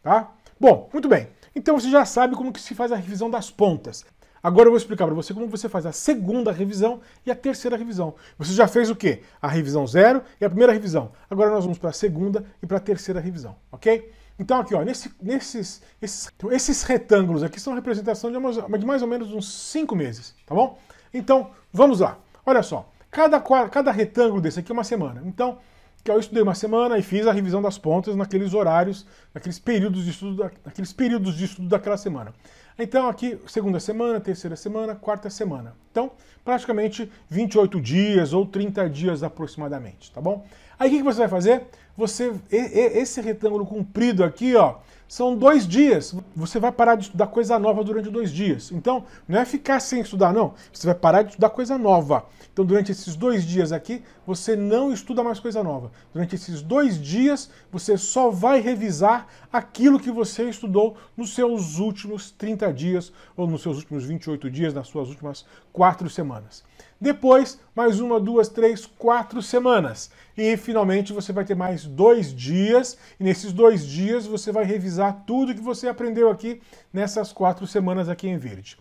tá? Bom, muito bem. Então você já sabe como que se faz a revisão das pontas. Agora eu vou explicar para você como você faz a segunda revisão e a terceira revisão. Você já fez o quê? A revisão zero e a primeira revisão. Agora nós vamos para a segunda e para a terceira revisão, ok? Então aqui, ó, nesse, nesses, esses, então esses retângulos aqui são representação de mais, de mais ou menos uns cinco meses, tá bom? Então, vamos lá. Olha só, cada, cada retângulo desse aqui é uma semana. Então, que eu estudei uma semana e fiz a revisão das pontas naqueles horários, naqueles períodos de estudo, naqueles períodos de estudo daquela semana. Então, aqui, segunda semana, terceira semana, quarta semana. Então, praticamente 28 dias ou 30 dias aproximadamente, tá bom? Aí, o que, que você vai fazer? Você, esse retângulo comprido aqui, ó, são dois dias. Você vai parar de estudar coisa nova durante dois dias. Então, não é ficar sem estudar, não. Você vai parar de estudar coisa nova. Então, durante esses dois dias aqui, você não estuda mais coisa nova. Durante esses dois dias, você só vai revisar aquilo que você estudou nos seus últimos 30 dias, ou nos seus últimos 28 dias, nas suas últimas quatro semanas. Depois, mais uma, duas, três, quatro semanas. E finalmente você vai ter mais dois dias. E nesses dois dias você vai revisar tudo que você aprendeu aqui nessas quatro semanas aqui em verde.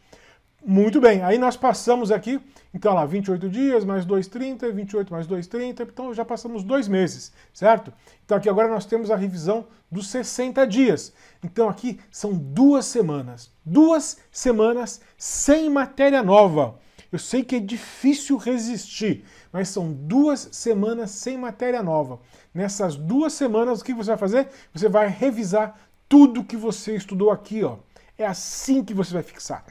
Muito bem, aí nós passamos aqui, então lá, 28 dias, mais 2, 30, 28 mais 2, 30, então já passamos dois meses, certo? Então aqui agora nós temos a revisão dos 60 dias. Então aqui são duas semanas, duas semanas sem matéria nova. Eu sei que é difícil resistir, mas são duas semanas sem matéria nova. Nessas duas semanas, o que você vai fazer? Você vai revisar tudo que você estudou aqui, ó. É assim que você vai fixar.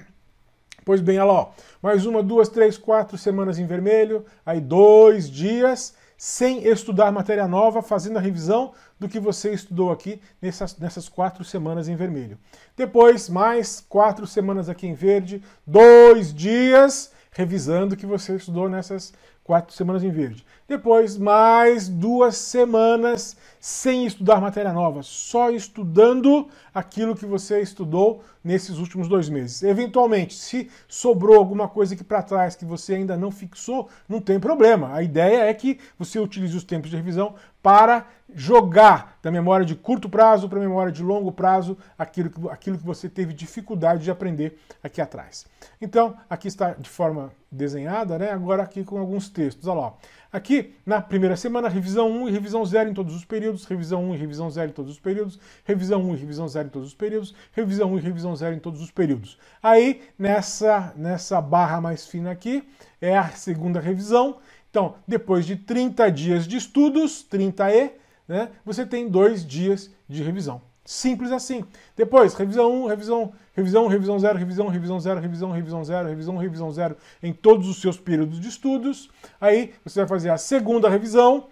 Pois bem, olha lá, ó. mais uma, duas, três, quatro semanas em vermelho, aí dois dias sem estudar matéria nova, fazendo a revisão do que você estudou aqui nessas, nessas quatro semanas em vermelho. Depois, mais quatro semanas aqui em verde, dois dias revisando o que você estudou nessas quatro semanas em verde. Depois, mais duas semanas sem estudar matéria nova, só estudando aquilo que você estudou nesses últimos dois meses. Eventualmente, se sobrou alguma coisa aqui para trás que você ainda não fixou, não tem problema. A ideia é que você utilize os tempos de revisão para jogar da memória de curto prazo para a memória de longo prazo aquilo que, aquilo que você teve dificuldade de aprender aqui atrás. Então, aqui está de forma desenhada, né? agora aqui com alguns textos. Olha lá. Aqui, na primeira semana, revisão 1 e revisão 0 em todos os períodos, revisão 1 e revisão 0 em todos os períodos, revisão 1 e revisão 0 em todos os períodos, revisão 1 e revisão 0 em todos os períodos. Aí, nessa, nessa barra mais fina aqui, é a segunda revisão. Então, depois de 30 dias de estudos, 30E, né, você tem dois dias de revisão. Simples assim. Depois, revisão 1, revisão, revisão, revisão 0, revisão, revisão 0, revisão, revisão 0, revisão, revisão 0 em todos os seus períodos de estudos. Aí você vai fazer a segunda revisão,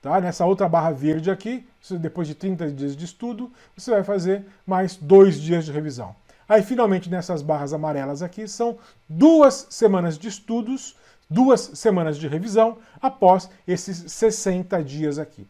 tá? Nessa outra barra verde aqui, depois de 30 dias de estudo, você vai fazer mais dois dias de revisão. Aí, finalmente, nessas barras amarelas aqui, são duas semanas de estudos, duas semanas de revisão, após esses 60 dias aqui.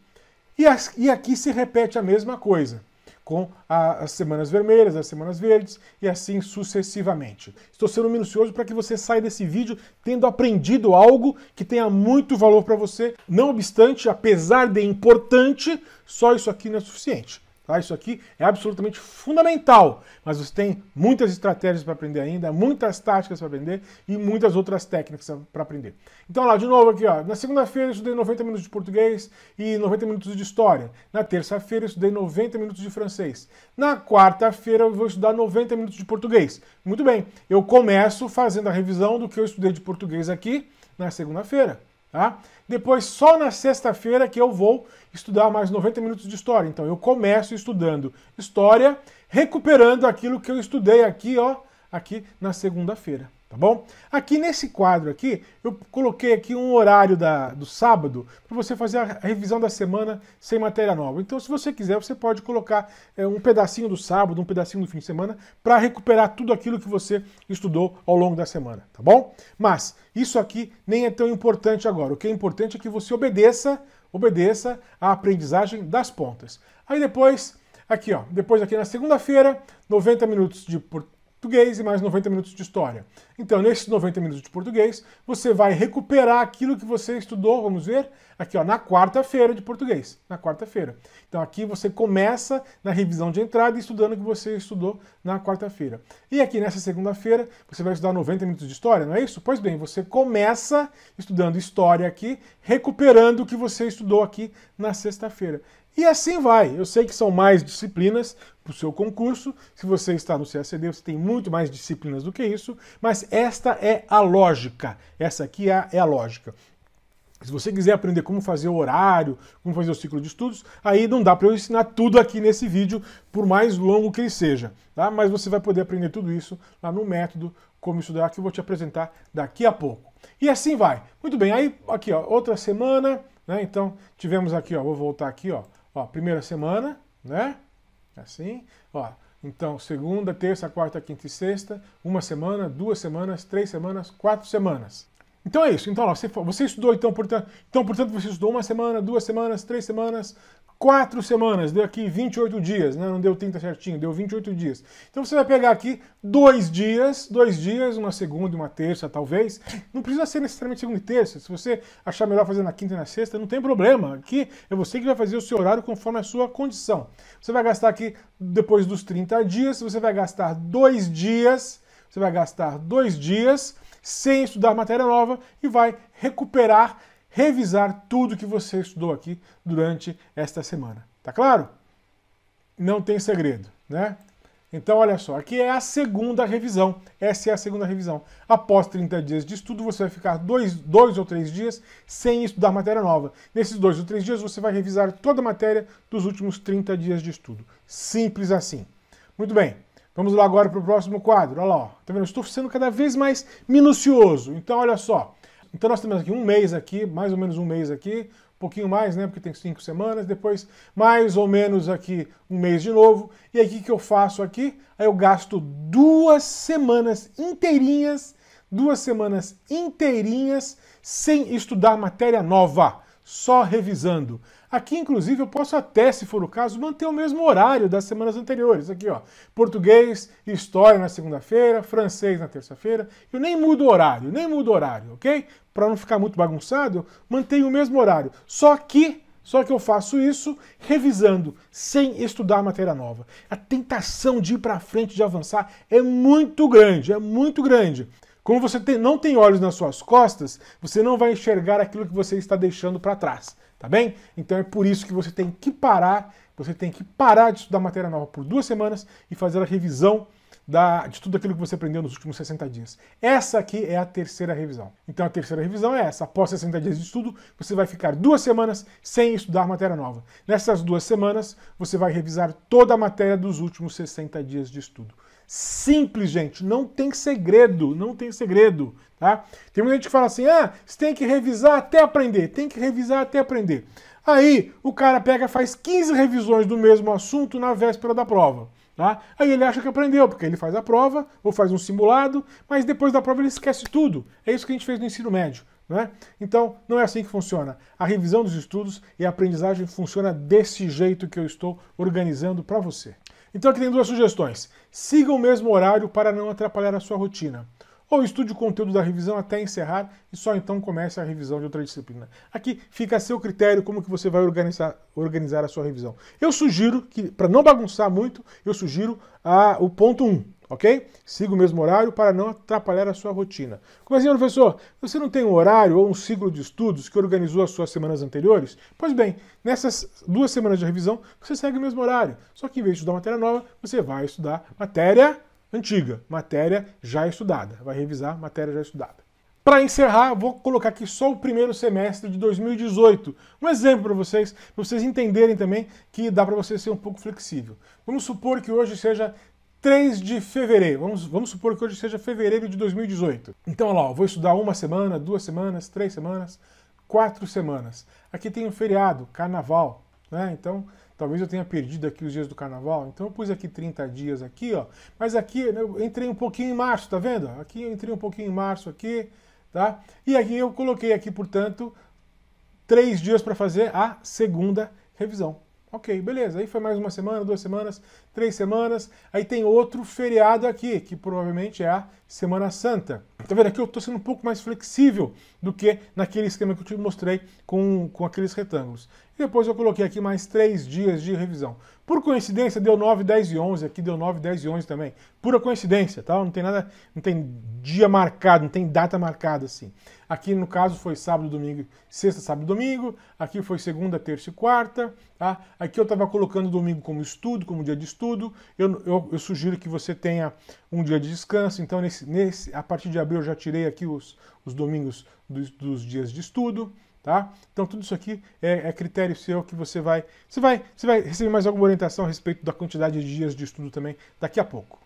E, aqui se repete a mesma coisa com as semanas vermelhas, as semanas verdes e assim sucessivamente. Estou sendo minucioso para que você saia desse vídeo tendo aprendido algo que tenha muito valor para você. Não obstante, apesar de importante, só isso aqui não é suficiente. Tá? Isso aqui é absolutamente fundamental, mas você tem muitas estratégias para aprender ainda, muitas táticas para aprender e muitas outras técnicas para aprender. Então, lá de novo aqui, ó, na segunda-feira eu estudei 90 minutos de português e 90 minutos de história. Na terça-feira eu estudei 90 minutos de francês. Na quarta-feira eu vou estudar 90 minutos de português. Muito bem, eu começo fazendo a revisão do que eu estudei de português aqui na segunda-feira. Tá? Depois, só na sexta-feira que eu vou estudar mais 90 minutos de história. Então, eu começo estudando história, recuperando aquilo que eu estudei aqui, ó, aqui na segunda-feira tá bom? Aqui nesse quadro aqui, eu coloquei aqui um horário da, do sábado para você fazer a revisão da semana sem matéria nova. Então, se você quiser, você pode colocar é, um pedacinho do sábado, um pedacinho do fim de semana, para recuperar tudo aquilo que você estudou ao longo da semana, tá bom? Mas isso aqui nem é tão importante agora. O que é importante é que você obedeça, obedeça a aprendizagem das pontas. Aí depois, aqui ó, depois aqui na segunda-feira, 90 minutos de português e mais 90 minutos de história. Então, nesses 90 minutos de português, você vai recuperar aquilo que você estudou, vamos ver, aqui ó, na quarta-feira de português, na quarta-feira. Então, aqui você começa na revisão de entrada estudando o que você estudou na quarta-feira. E aqui nessa segunda-feira, você vai estudar 90 minutos de história, não é isso? Pois bem, você começa estudando história aqui, recuperando o que você estudou aqui na sexta-feira. E assim vai. Eu sei que são mais disciplinas, para o seu concurso. Se você está no CACD, você tem muito mais disciplinas do que isso, mas esta é a lógica. Essa aqui é, é a lógica. Se você quiser aprender como fazer o horário, como fazer o ciclo de estudos, aí não dá para eu ensinar tudo aqui nesse vídeo, por mais longo que ele seja. Tá? Mas você vai poder aprender tudo isso lá no método Como Estudar, que eu vou te apresentar daqui a pouco. E assim vai. Muito bem, aí aqui, ó, outra semana, né? Então, tivemos aqui, ó, vou voltar aqui, ó, ó primeira semana, né? Assim, ó. Então, segunda, terça, quarta, quinta e sexta, uma semana, duas semanas, três semanas, quatro semanas. Então é isso. Então, ó, você, você estudou, então portanto, então, portanto, você estudou uma semana, duas semanas, três semanas, quatro semanas, deu aqui 28 dias, né? não deu 30 certinho, deu 28 dias. Então você vai pegar aqui dois dias, dois dias, uma segunda e uma terça talvez. Não precisa ser necessariamente segunda e terça, se você achar melhor fazer na quinta e na sexta, não tem problema. Aqui é você que vai fazer o seu horário conforme a sua condição. Você vai gastar aqui, depois dos 30 dias, você vai gastar dois dias, você vai gastar dois dias sem estudar matéria nova e vai recuperar revisar tudo que você estudou aqui durante esta semana. Tá claro? Não tem segredo, né? Então, olha só, aqui é a segunda revisão. Essa é a segunda revisão. Após 30 dias de estudo, você vai ficar dois, dois ou três dias sem estudar matéria nova. Nesses dois ou três dias, você vai revisar toda a matéria dos últimos 30 dias de estudo. Simples assim. Muito bem, vamos lá agora para o próximo quadro. Olha lá, ó. tá vendo? Eu estou sendo cada vez mais minucioso. Então, olha só. Então nós temos aqui um mês aqui, mais ou menos um mês aqui, um pouquinho mais, né? Porque tem cinco semanas, depois mais ou menos aqui um mês de novo. E aí o que, que eu faço aqui? Aí eu gasto duas semanas inteirinhas, duas semanas inteirinhas sem estudar matéria nova, só revisando. Aqui, inclusive, eu posso até, se for o caso, manter o mesmo horário das semanas anteriores. Aqui, ó, português história na segunda-feira, francês na terça-feira. Eu nem mudo o horário, nem mudo o horário, ok? Para não ficar muito bagunçado, mantenho o mesmo horário. Só que só que eu faço isso revisando, sem estudar matéria nova. A tentação de ir para frente, de avançar, é muito grande, é muito grande. Como você tem, não tem olhos nas suas costas, você não vai enxergar aquilo que você está deixando para trás, tá bem? Então é por isso que você tem que parar, você tem que parar de estudar matéria nova por duas semanas e fazer a revisão da, de tudo aquilo que você aprendeu nos últimos 60 dias. Essa aqui é a terceira revisão. Então a terceira revisão é essa. Após 60 dias de estudo, você vai ficar duas semanas sem estudar matéria nova. Nessas duas semanas, você vai revisar toda a matéria dos últimos 60 dias de estudo. Simples, gente, não tem segredo, não tem segredo, tá? Tem muita gente que fala assim: "Ah, você tem que revisar até aprender, tem que revisar até aprender". Aí o cara pega, faz 15 revisões do mesmo assunto na véspera da prova. Tá? Aí ele acha que aprendeu, porque ele faz a prova ou faz um simulado, mas depois da prova ele esquece tudo. É isso que a gente fez no ensino médio. Né? Então, não é assim que funciona. A revisão dos estudos e a aprendizagem funciona desse jeito que eu estou organizando para você. Então aqui tem duas sugestões. Siga o mesmo horário para não atrapalhar a sua rotina. Ou estude o conteúdo da revisão até encerrar e só então comece a revisão de outra disciplina. Aqui fica a seu critério como que você vai organizar, organizar a sua revisão. Eu sugiro que, para não bagunçar muito, eu sugiro a, o ponto 1. Um ok? Siga o mesmo horário para não atrapalhar a sua rotina. Como assim, professor? Você não tem um horário ou um ciclo de estudos que organizou as suas semanas anteriores? Pois bem, nessas duas semanas de revisão, você segue o mesmo horário. Só que em vez de estudar matéria nova, você vai estudar matéria antiga, matéria já estudada. Vai revisar matéria já estudada. Para encerrar, vou colocar aqui só o primeiro semestre de 2018. Um exemplo para vocês, para vocês entenderem também que dá para você ser um pouco flexível. Vamos supor que hoje seja 3 de fevereiro. Vamos, vamos supor que hoje seja fevereiro de 2018. Então, olha lá, vou estudar uma semana, duas semanas, três semanas, quatro semanas. Aqui tem um feriado, carnaval, né? Então, talvez eu tenha perdido aqui os dias do carnaval. Então, eu pus aqui 30 dias aqui, ó. Mas aqui né, eu entrei um pouquinho em março, tá vendo? Aqui eu entrei um pouquinho em março aqui, tá? E aqui eu coloquei aqui, portanto, três dias para fazer a segunda revisão. Ok, beleza. Aí foi mais uma semana, duas semanas três semanas. Aí tem outro feriado aqui, que provavelmente é a Semana Santa. Tá vendo? Aqui eu estou sendo um pouco mais flexível do que naquele esquema que eu te mostrei com, com aqueles retângulos. E depois eu coloquei aqui mais três dias de revisão. Por coincidência, deu 9, 10 e 11. Aqui deu 9, 10 e 11 também. Pura coincidência, tá? Não tem nada, não tem dia marcado, não tem data marcada assim. Aqui, no caso, foi sábado, domingo, sexta, sábado, domingo. Aqui foi segunda, terça e quarta, tá? Aqui eu estava colocando domingo como estudo, como dia de estudo estudo. Eu, eu, eu, sugiro que você tenha um dia de descanso. Então, nesse, nesse, a partir de abril, eu já tirei aqui os, os domingos dos, dos dias de estudo. Tá? Então tudo isso aqui é, é, critério seu que você vai, você vai, você vai receber mais alguma orientação a respeito da quantidade de dias de estudo também daqui a pouco.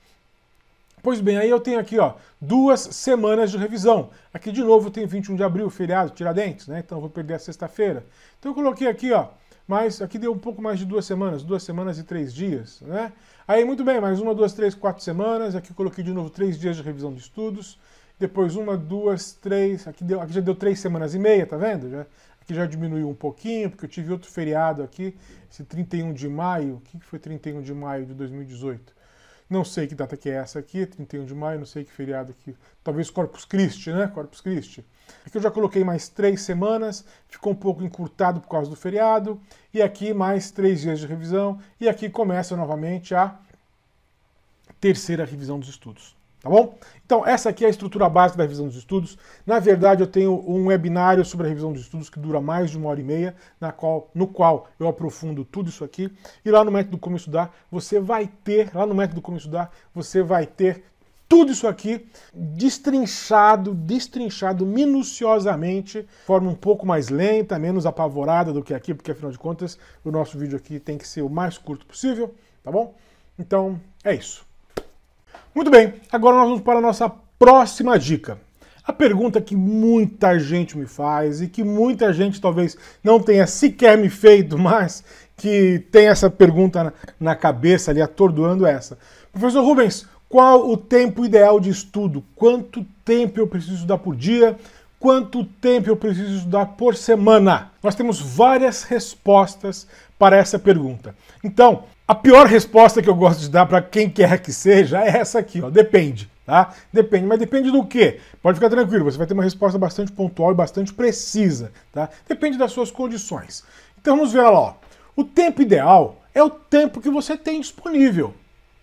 Pois bem, aí eu tenho aqui ó, duas semanas de revisão. Aqui de novo tem 21 de abril, feriado, Tiradentes, né? Então eu vou perder a sexta-feira. Então eu coloquei aqui ó, mas aqui deu um pouco mais de duas semanas, duas semanas e três dias, né? Aí, muito bem, mais uma, duas, três, quatro semanas, aqui eu coloquei de novo três dias de revisão de estudos, depois uma, duas, três, aqui, deu, aqui já deu três semanas e meia, tá vendo? Já, aqui já diminuiu um pouquinho, porque eu tive outro feriado aqui, esse 31 de maio, o que foi 31 de maio de 2018? Não sei que data que é essa aqui, 31 de maio, não sei que feriado aqui, Talvez Corpus Christi, né? Corpus Christi. Aqui é eu já coloquei mais três semanas, ficou um pouco encurtado por causa do feriado. E aqui mais três dias de revisão. E aqui começa novamente a terceira revisão dos estudos. Tá bom? Então, essa aqui é a estrutura básica da revisão dos estudos. Na verdade, eu tenho um webinário sobre a revisão dos estudos que dura mais de uma hora e meia, na qual, no qual eu aprofundo tudo isso aqui. E lá no método Como Estudar, você vai ter, lá no método Como Estudar, você vai ter tudo isso aqui destrinchado, destrinchado minuciosamente, forma um pouco mais lenta, menos apavorada do que aqui, porque afinal de contas, o nosso vídeo aqui tem que ser o mais curto possível, tá bom? Então, é isso. Muito bem, agora nós vamos para a nossa próxima dica. A pergunta que muita gente me faz e que muita gente talvez não tenha sequer me feito, mas que tem essa pergunta na cabeça ali, atordoando essa. Professor Rubens, qual o tempo ideal de estudo? Quanto tempo eu preciso dar por dia? quanto tempo eu preciso estudar por semana? Nós temos várias respostas para essa pergunta. Então, a pior resposta que eu gosto de dar para quem quer que seja é essa aqui, ó, depende. Tá? Depende, mas depende do que? Pode ficar tranquilo, você vai ter uma resposta bastante pontual e bastante precisa. Tá? Depende das suas condições. Então vamos ver lá. Ó. O tempo ideal é o tempo que você tem disponível.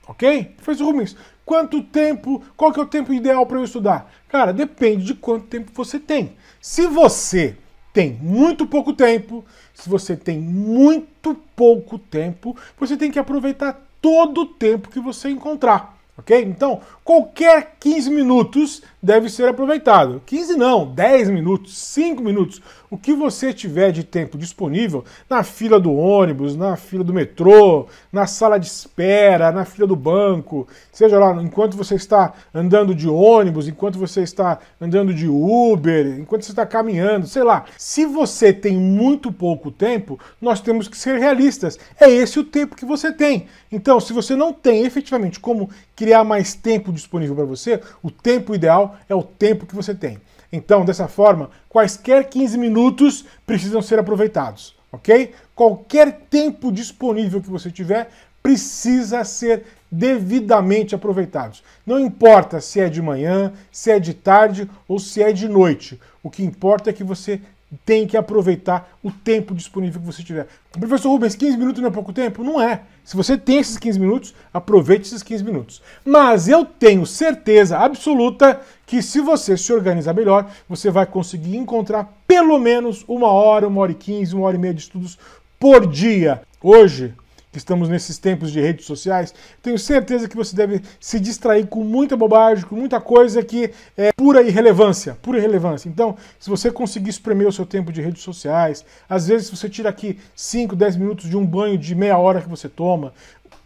Ok? Fez o Rubens. Quanto tempo? Qual que é o tempo ideal para eu estudar? Cara, depende de quanto tempo você tem. Se você tem muito pouco tempo, se você tem muito pouco tempo, você tem que aproveitar todo o tempo que você encontrar, ok? Então, qualquer 15 minutos deve ser aproveitado. 15 não, 10 minutos, 5 minutos, o que você tiver de tempo disponível na fila do ônibus, na fila do metrô, na sala de espera, na fila do banco, seja lá, enquanto você está andando de ônibus, enquanto você está andando de Uber, enquanto você está caminhando, sei lá. Se você tem muito pouco tempo, nós temos que ser realistas. É esse o tempo que você tem. Então, se você não tem efetivamente como criar mais tempo disponível para você, o tempo ideal é o tempo que você tem. Então, dessa forma, quaisquer 15 minutos precisam ser aproveitados, ok? Qualquer tempo disponível que você tiver precisa ser devidamente aproveitado. Não importa se é de manhã, se é de tarde ou se é de noite. O que importa é que você tem que aproveitar o tempo disponível que você tiver. Professor Rubens, 15 minutos não é pouco tempo? Não é. Se você tem esses 15 minutos, aproveite esses 15 minutos. Mas eu tenho certeza absoluta que se você se organizar melhor, você vai conseguir encontrar pelo menos uma hora, uma hora e quinze, uma hora e meia de estudos por dia. Hoje, que estamos nesses tempos de redes sociais, tenho certeza que você deve se distrair com muita bobagem, com muita coisa que é pura irrelevância, pura irrelevância. Então, se você conseguir espremer o seu tempo de redes sociais, às vezes você tira aqui 5, 10 minutos de um banho de meia hora que você toma,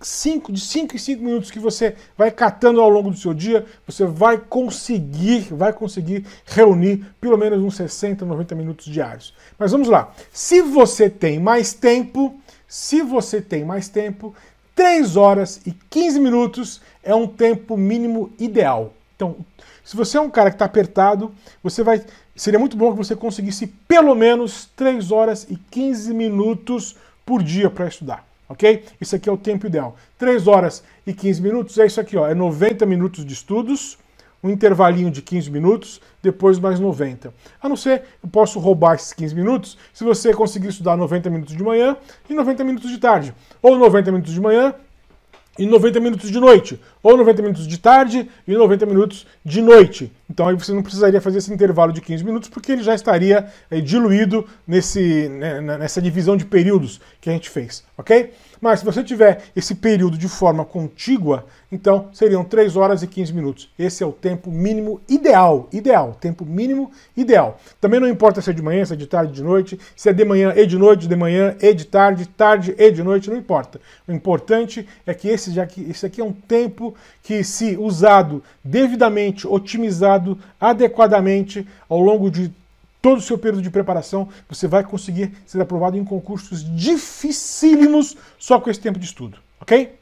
cinco, de 5 em 5 minutos que você vai catando ao longo do seu dia, você vai conseguir, vai conseguir reunir pelo menos uns 60, 90 minutos diários. Mas vamos lá. Se você tem mais tempo, se você tem mais tempo, 3 horas e 15 minutos é um tempo mínimo ideal. Então, se você é um cara que está apertado, você vai. Seria muito bom que você conseguisse pelo menos 3 horas e 15 minutos por dia para estudar. Ok? Isso aqui é o tempo ideal. 3 horas e 15 minutos é isso aqui, ó. É 90 minutos de estudos um intervalinho de 15 minutos, depois mais 90. A não ser, eu posso roubar esses 15 minutos se você conseguir estudar 90 minutos de manhã e 90 minutos de tarde. Ou 90 minutos de manhã e 90 minutos de noite, ou 90 minutos de tarde e 90 minutos de noite. Então aí você não precisaria fazer esse intervalo de 15 minutos, porque ele já estaria é, diluído nesse, né, nessa divisão de períodos que a gente fez, ok? Mas se você tiver esse período de forma contígua, então seriam 3 horas e 15 minutos. Esse é o tempo mínimo ideal, ideal, tempo mínimo ideal. Também não importa se é de manhã, se é de tarde, de noite, se é de manhã e de noite, de manhã e de tarde, tarde e de noite, não importa. O importante é que esse, já que esse aqui é um tempo que, se usado devidamente, otimizado, adequadamente, ao longo de todo o seu período de preparação, você vai conseguir ser aprovado em concursos dificílimos só com esse tempo de estudo, ok?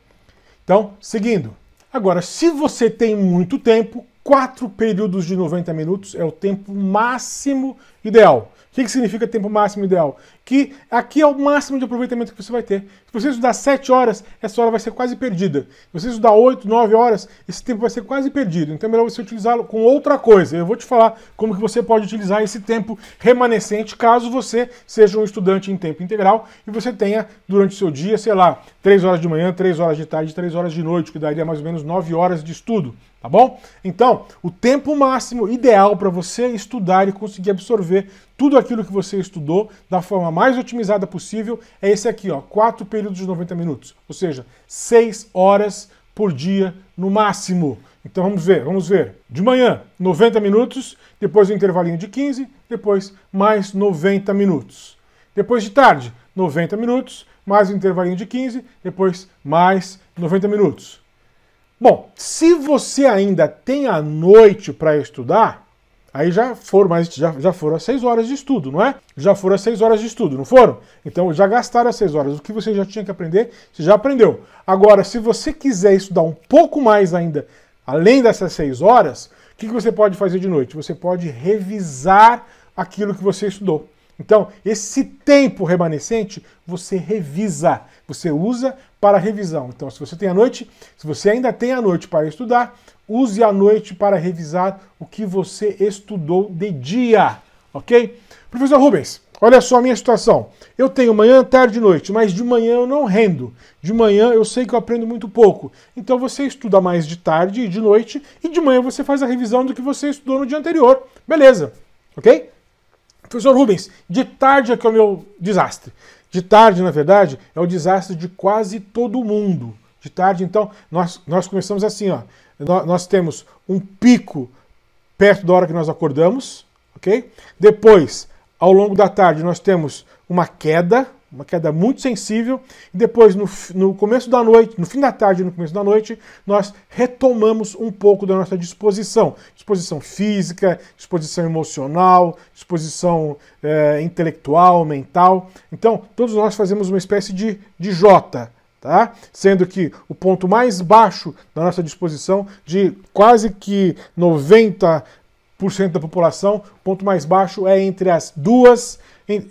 Então, seguindo. Agora, se você tem muito tempo, quatro períodos de 90 minutos é o tempo máximo ideal. O que, que significa tempo máximo ideal? que aqui é o máximo de aproveitamento que você vai ter. Se você estudar 7 horas, essa hora vai ser quase perdida. Se você estudar 8, 9 horas, esse tempo vai ser quase perdido. Então é melhor você utilizá-lo com outra coisa. Eu vou te falar como que você pode utilizar esse tempo remanescente caso você seja um estudante em tempo integral e você tenha durante o seu dia, sei lá, 3 horas de manhã, 3 horas de tarde, 3 horas de noite, que daria mais ou menos 9 horas de estudo tá bom? Então, o tempo máximo ideal para você estudar e conseguir absorver tudo aquilo que você estudou da forma mais mais otimizada possível é esse aqui, ó, 4 períodos de 90 minutos, ou seja, 6 horas por dia no máximo. Então vamos ver, vamos ver. De manhã, 90 minutos, depois um intervalinho de 15, depois mais 90 minutos. Depois de tarde, 90 minutos, mais um intervalinho de 15, depois mais 90 minutos. Bom, se você ainda tem a noite para estudar, Aí já foram mais, já, já foram as seis horas de estudo, não é? Já foram as seis horas de estudo, não foram? Então já gastaram as seis horas. O que você já tinha que aprender, você já aprendeu. Agora, se você quiser estudar um pouco mais ainda, além dessas seis horas, o que, que você pode fazer de noite? Você pode revisar aquilo que você estudou. Então, esse tempo remanescente você revisa, você usa para revisão. Então, se você tem a noite, se você ainda tem a noite para estudar, Use a noite para revisar o que você estudou de dia, ok? Professor Rubens, olha só a minha situação. Eu tenho manhã, tarde e noite, mas de manhã eu não rendo. De manhã eu sei que eu aprendo muito pouco. Então você estuda mais de tarde e de noite, e de manhã você faz a revisão do que você estudou no dia anterior. Beleza, ok? Professor Rubens, de tarde é que é o meu desastre. De tarde, na verdade, é o desastre de quase todo mundo. De tarde, então, nós, nós começamos assim, ó nós temos um pico perto da hora que nós acordamos, ok? Depois, ao longo da tarde, nós temos uma queda, uma queda muito sensível. E depois, no, no começo da noite, no fim da tarde e no começo da noite, nós retomamos um pouco da nossa disposição. Disposição física, disposição emocional, disposição é, intelectual, mental. Então, todos nós fazemos uma espécie de, de jota Tá? Sendo que o ponto mais baixo da nossa disposição, de quase que 90% da população, o ponto mais baixo é entre as duas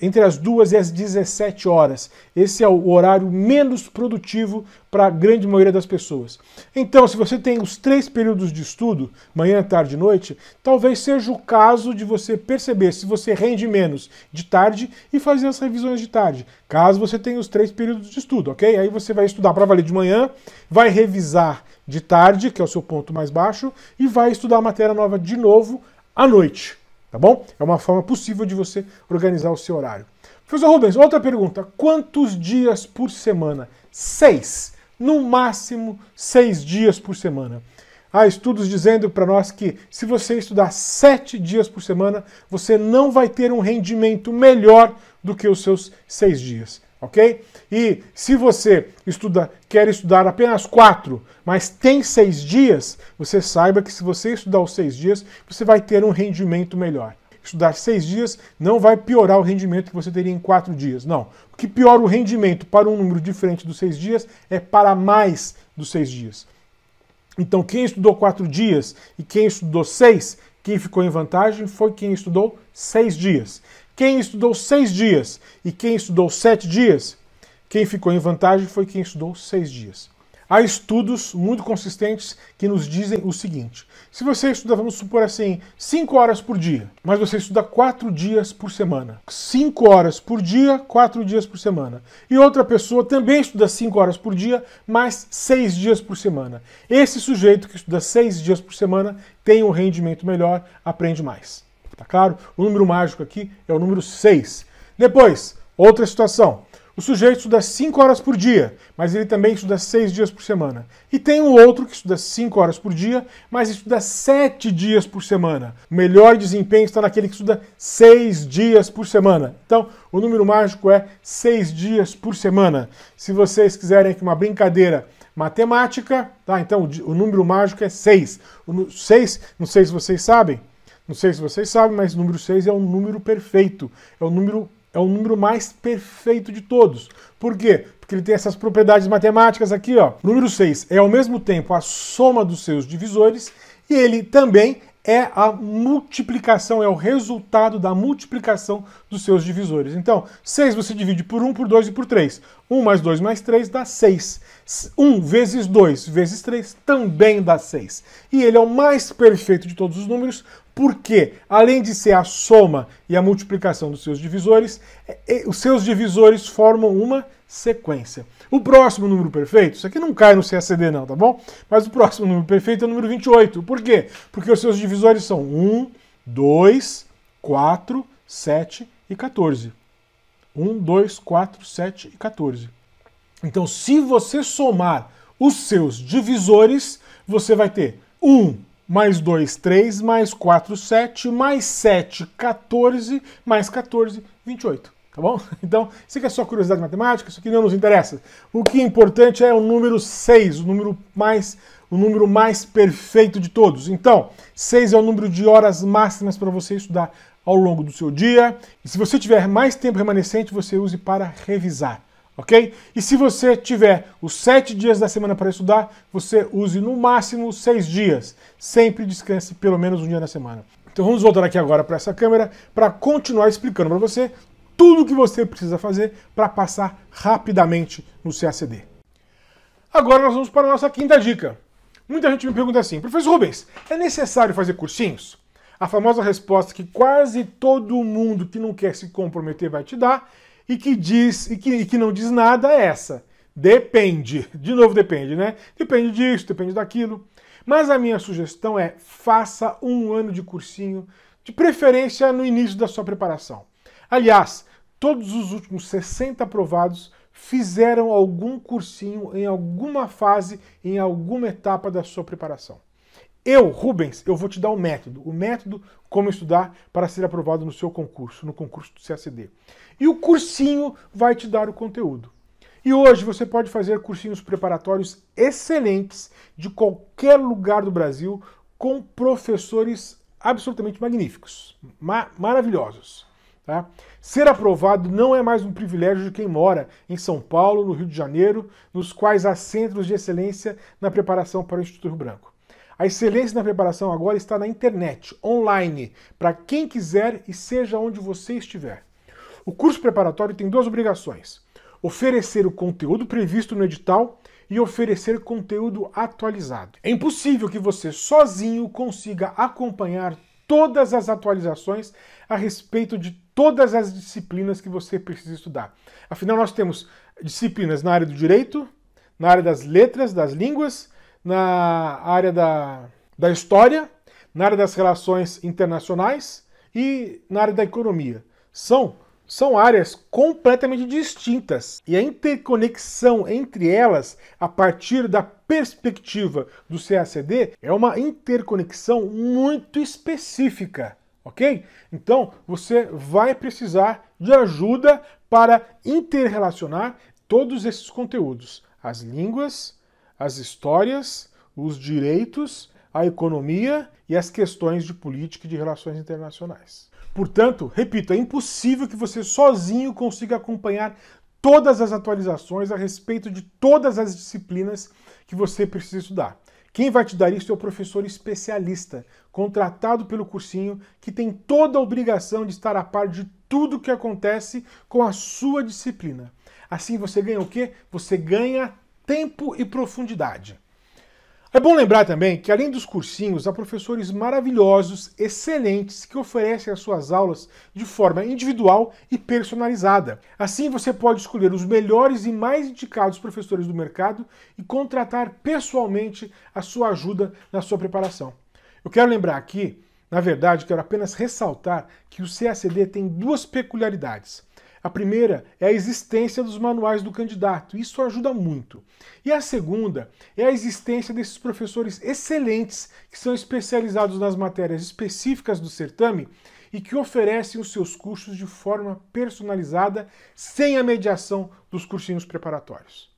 entre as 2 e as 17 horas. Esse é o horário menos produtivo para a grande maioria das pessoas. Então, se você tem os três períodos de estudo, manhã, tarde e noite, talvez seja o caso de você perceber se você rende menos de tarde e fazer as revisões de tarde. Caso você tenha os três períodos de estudo, ok? Aí você vai estudar para valer de manhã, vai revisar de tarde, que é o seu ponto mais baixo, e vai estudar a matéria nova de novo à noite. Tá bom? É uma forma possível de você organizar o seu horário. Professor Rubens, outra pergunta. Quantos dias por semana? Seis. No máximo, seis dias por semana. Há estudos dizendo para nós que se você estudar sete dias por semana, você não vai ter um rendimento melhor do que os seus seis dias, ok? E se você estuda, quer estudar apenas quatro, mas tem seis dias, você saiba que se você estudar os seis dias, você vai ter um rendimento melhor. Estudar seis dias não vai piorar o rendimento que você teria em quatro dias. Não. O que piora o rendimento para um número diferente dos seis dias é para mais dos seis dias. Então, quem estudou quatro dias e quem estudou seis, quem ficou em vantagem foi quem estudou seis dias. Quem estudou seis dias e quem estudou sete dias quem ficou em vantagem foi quem estudou seis dias. Há estudos muito consistentes que nos dizem o seguinte: se você estuda, vamos supor assim, cinco horas por dia, mas você estuda quatro dias por semana. cinco horas por dia, quatro dias por semana. E outra pessoa também estuda cinco horas por dia, mas seis dias por semana. Esse sujeito que estuda seis dias por semana tem um rendimento melhor, aprende mais. Tá claro? O número mágico aqui é o número seis. Depois, outra situação. O sujeito estuda 5 horas por dia, mas ele também estuda 6 dias por semana. E tem um outro que estuda 5 horas por dia, mas estuda 7 dias por semana. O melhor desempenho está naquele que estuda 6 dias por semana. Então, o número mágico é 6 dias por semana. Se vocês quiserem aqui uma brincadeira matemática, tá? Então, o número mágico é 6. 6, não sei se vocês sabem, não sei se vocês sabem, mas o número 6 é um número perfeito. É o número é o número mais perfeito de todos. Por quê? Porque ele tem essas propriedades matemáticas aqui, ó. Número 6 é ao mesmo tempo a soma dos seus divisores e ele também é a multiplicação, é o resultado da multiplicação dos seus divisores. Então, 6 você divide por 1, por 2 e por 3. 1 mais 2 mais 3 dá 6. 1 vezes 2 vezes 3 também dá 6. E ele é o mais perfeito de todos os números porque, além de ser a soma e a multiplicação dos seus divisores, é, é, os seus divisores formam uma sequência. O próximo número perfeito, isso aqui não cai no CACD não, tá bom? Mas o próximo número perfeito é o número 28. Por quê? Porque os seus divisores são 1, 2, 4, 7 e 14. 1, 2, 4, 7 e 14. Então, se você somar os seus divisores, você vai ter 1, mais 2, 3, mais 4, 7, mais 7, 14, mais 14, 28. Tá bom? Então, isso aqui é só curiosidade matemática, isso aqui não nos interessa. O que é importante é o número 6, o número mais o número mais perfeito de todos. Então, 6 é o número de horas máximas para você estudar ao longo do seu dia. E se você tiver mais tempo remanescente, você use para revisar ok? E se você tiver os sete dias da semana para estudar, você use no máximo seis dias. Sempre descanse pelo menos um dia na semana. Então vamos voltar aqui agora para essa câmera para continuar explicando para você tudo o que você precisa fazer para passar rapidamente no CACD. Agora nós vamos para a nossa quinta dica. Muita gente me pergunta assim, professor Rubens, é necessário fazer cursinhos? A famosa resposta que quase todo mundo que não quer se comprometer vai te dar e que diz e que, e que não diz nada é essa. Depende. De novo, depende, né? Depende disso, depende daquilo. Mas a minha sugestão é faça um ano de cursinho, de preferência no início da sua preparação. Aliás, todos os últimos 60 aprovados fizeram algum cursinho em alguma fase, em alguma etapa da sua preparação. Eu, Rubens, eu vou te dar o um método, o método como estudar para ser aprovado no seu concurso, no concurso do CSD. E o cursinho vai te dar o conteúdo. E hoje você pode fazer cursinhos preparatórios excelentes de qualquer lugar do Brasil com professores absolutamente magníficos, ma maravilhosos. Tá? Ser aprovado não é mais um privilégio de quem mora em São Paulo, no Rio de Janeiro, nos quais há centros de excelência na preparação para o Instituto Rio Branco. A excelência na preparação agora está na internet, online, para quem quiser e seja onde você estiver. O curso preparatório tem duas obrigações: oferecer o conteúdo previsto no edital e oferecer conteúdo atualizado. É impossível que você sozinho consiga acompanhar todas as atualizações a respeito de todas as disciplinas que você precisa estudar. Afinal, nós temos disciplinas na área do direito, na área das letras, das línguas, na área da, da história, na área das relações internacionais e na área da economia. São são áreas completamente distintas e a interconexão entre elas, a partir da perspectiva do CACD, é uma interconexão muito específica, ok? Então você vai precisar de ajuda para interrelacionar todos esses conteúdos: as línguas, as histórias, os direitos, a economia e as questões de política e de relações internacionais. Portanto, repito, é impossível que você sozinho consiga acompanhar todas as atualizações a respeito de todas as disciplinas que você precisa estudar. Quem vai te dar isso é o professor especialista, contratado pelo cursinho, que tem toda a obrigação de estar a par de tudo que acontece com a sua disciplina. Assim você ganha o quê? Você ganha tempo e profundidade. É bom lembrar também que, além dos cursinhos, há professores maravilhosos, excelentes, que oferecem as suas aulas de forma individual e personalizada. Assim, você pode escolher os melhores e mais indicados professores do mercado e contratar pessoalmente a sua ajuda na sua preparação. Eu quero lembrar aqui, na verdade, quero apenas ressaltar que o CACD tem duas peculiaridades. A primeira é a existência dos manuais do candidato, isso ajuda muito. E a segunda é a existência desses professores excelentes que são especializados nas matérias específicas do certame e que oferecem os seus cursos de forma personalizada, sem a mediação dos cursinhos preparatórios.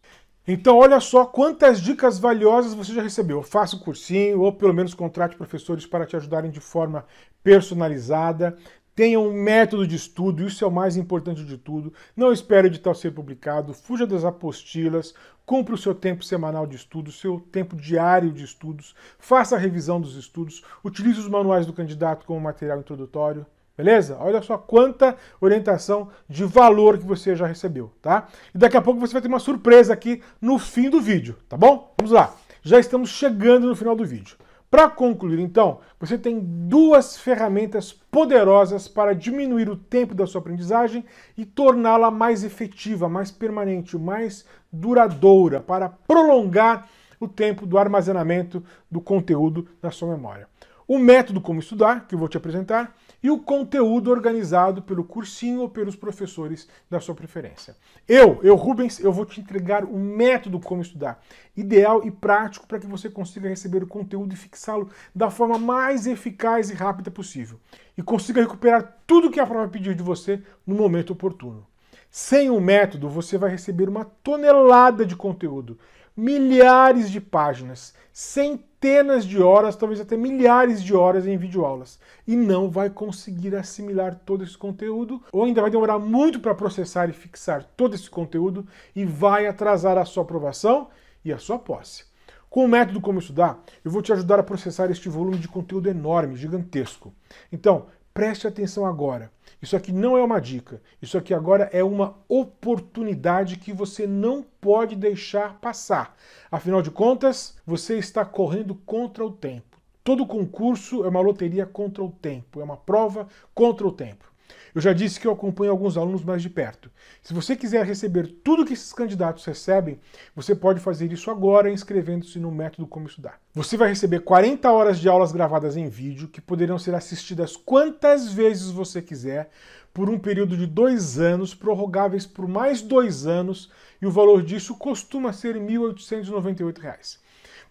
Então, olha só quantas dicas valiosas você já recebeu. Faça o um cursinho ou pelo menos contrate professores para te ajudarem de forma personalizada. Tenha um método de estudo, isso é o mais importante de tudo. Não espere o edital ser publicado, fuja das apostilas, cumpra o seu tempo semanal de estudo, o seu tempo diário de estudos, faça a revisão dos estudos, utilize os manuais do candidato como material introdutório. Beleza? Olha só quanta orientação de valor que você já recebeu, tá? E daqui a pouco você vai ter uma surpresa aqui no fim do vídeo, tá bom? Vamos lá. Já estamos chegando no final do vídeo. Para concluir, então, você tem duas ferramentas poderosas para diminuir o tempo da sua aprendizagem e torná-la mais efetiva, mais permanente, mais duradoura, para prolongar o tempo do armazenamento do conteúdo na sua memória. O método como estudar, que eu vou te apresentar, e o conteúdo organizado pelo cursinho ou pelos professores da sua preferência. Eu, eu Rubens, eu vou te entregar o método como estudar, ideal e prático para que você consiga receber o conteúdo e fixá-lo da forma mais eficaz e rápida possível e consiga recuperar tudo que a prova pedir de você no momento oportuno. Sem o um método, você vai receber uma tonelada de conteúdo milhares de páginas, centenas de horas, talvez até milhares de horas em videoaulas e não vai conseguir assimilar todo esse conteúdo, ou ainda vai demorar muito para processar e fixar todo esse conteúdo e vai atrasar a sua aprovação e a sua posse. Com o método Como Estudar, eu vou te ajudar a processar este volume de conteúdo enorme, gigantesco. Então, Preste atenção agora. Isso aqui não é uma dica. Isso aqui agora é uma oportunidade que você não pode deixar passar. Afinal de contas, você está correndo contra o tempo. Todo concurso é uma loteria contra o tempo, é uma prova contra o tempo. Eu já disse que eu acompanho alguns alunos mais de perto. Se você quiser receber tudo que esses candidatos recebem, você pode fazer isso agora inscrevendo-se no método Como Estudar. Você vai receber 40 horas de aulas gravadas em vídeo que poderão ser assistidas quantas vezes você quiser por um período de dois anos, prorrogáveis por mais dois anos, e o valor disso costuma ser R$ 1.898.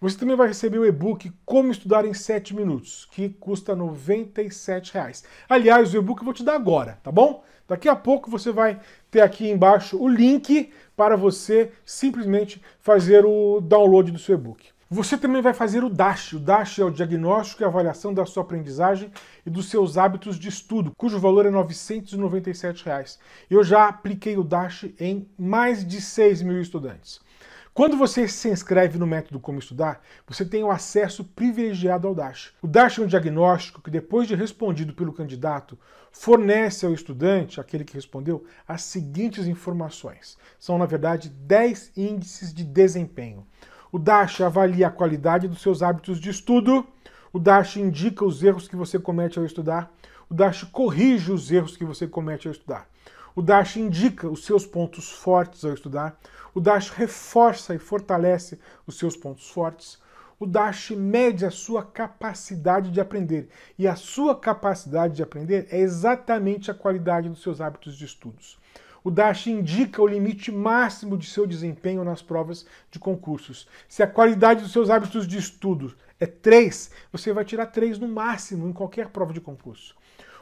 Você também vai receber o e-book Como Estudar em 7 Minutos, que custa R$ 97,00. Aliás, o e-book eu vou te dar agora, tá bom? Daqui a pouco você vai ter aqui embaixo o link para você simplesmente fazer o download do seu e-book. Você também vai fazer o DASH. O DASH é o diagnóstico e avaliação da sua aprendizagem e dos seus hábitos de estudo, cujo valor é R$ 997. Reais. Eu já apliquei o DASH em mais de 6 mil estudantes. Quando você se inscreve no método Como Estudar, você tem o um acesso privilegiado ao DASH. O DASH é um diagnóstico que, depois de respondido pelo candidato, fornece ao estudante, aquele que respondeu, as seguintes informações. São, na verdade, 10 índices de desempenho. O DASH avalia a qualidade dos seus hábitos de estudo, o DASH indica os erros que você comete ao estudar, o DASH corrige os erros que você comete ao estudar. O DASH indica os seus pontos fortes ao estudar. O Dash reforça e fortalece os seus pontos fortes. O Dash mede a sua capacidade de aprender. E a sua capacidade de aprender é exatamente a qualidade dos seus hábitos de estudos. O Dash indica o limite máximo de seu desempenho nas provas de concursos. Se a qualidade dos seus hábitos de estudo é 3, você vai tirar 3 no máximo em qualquer prova de concurso.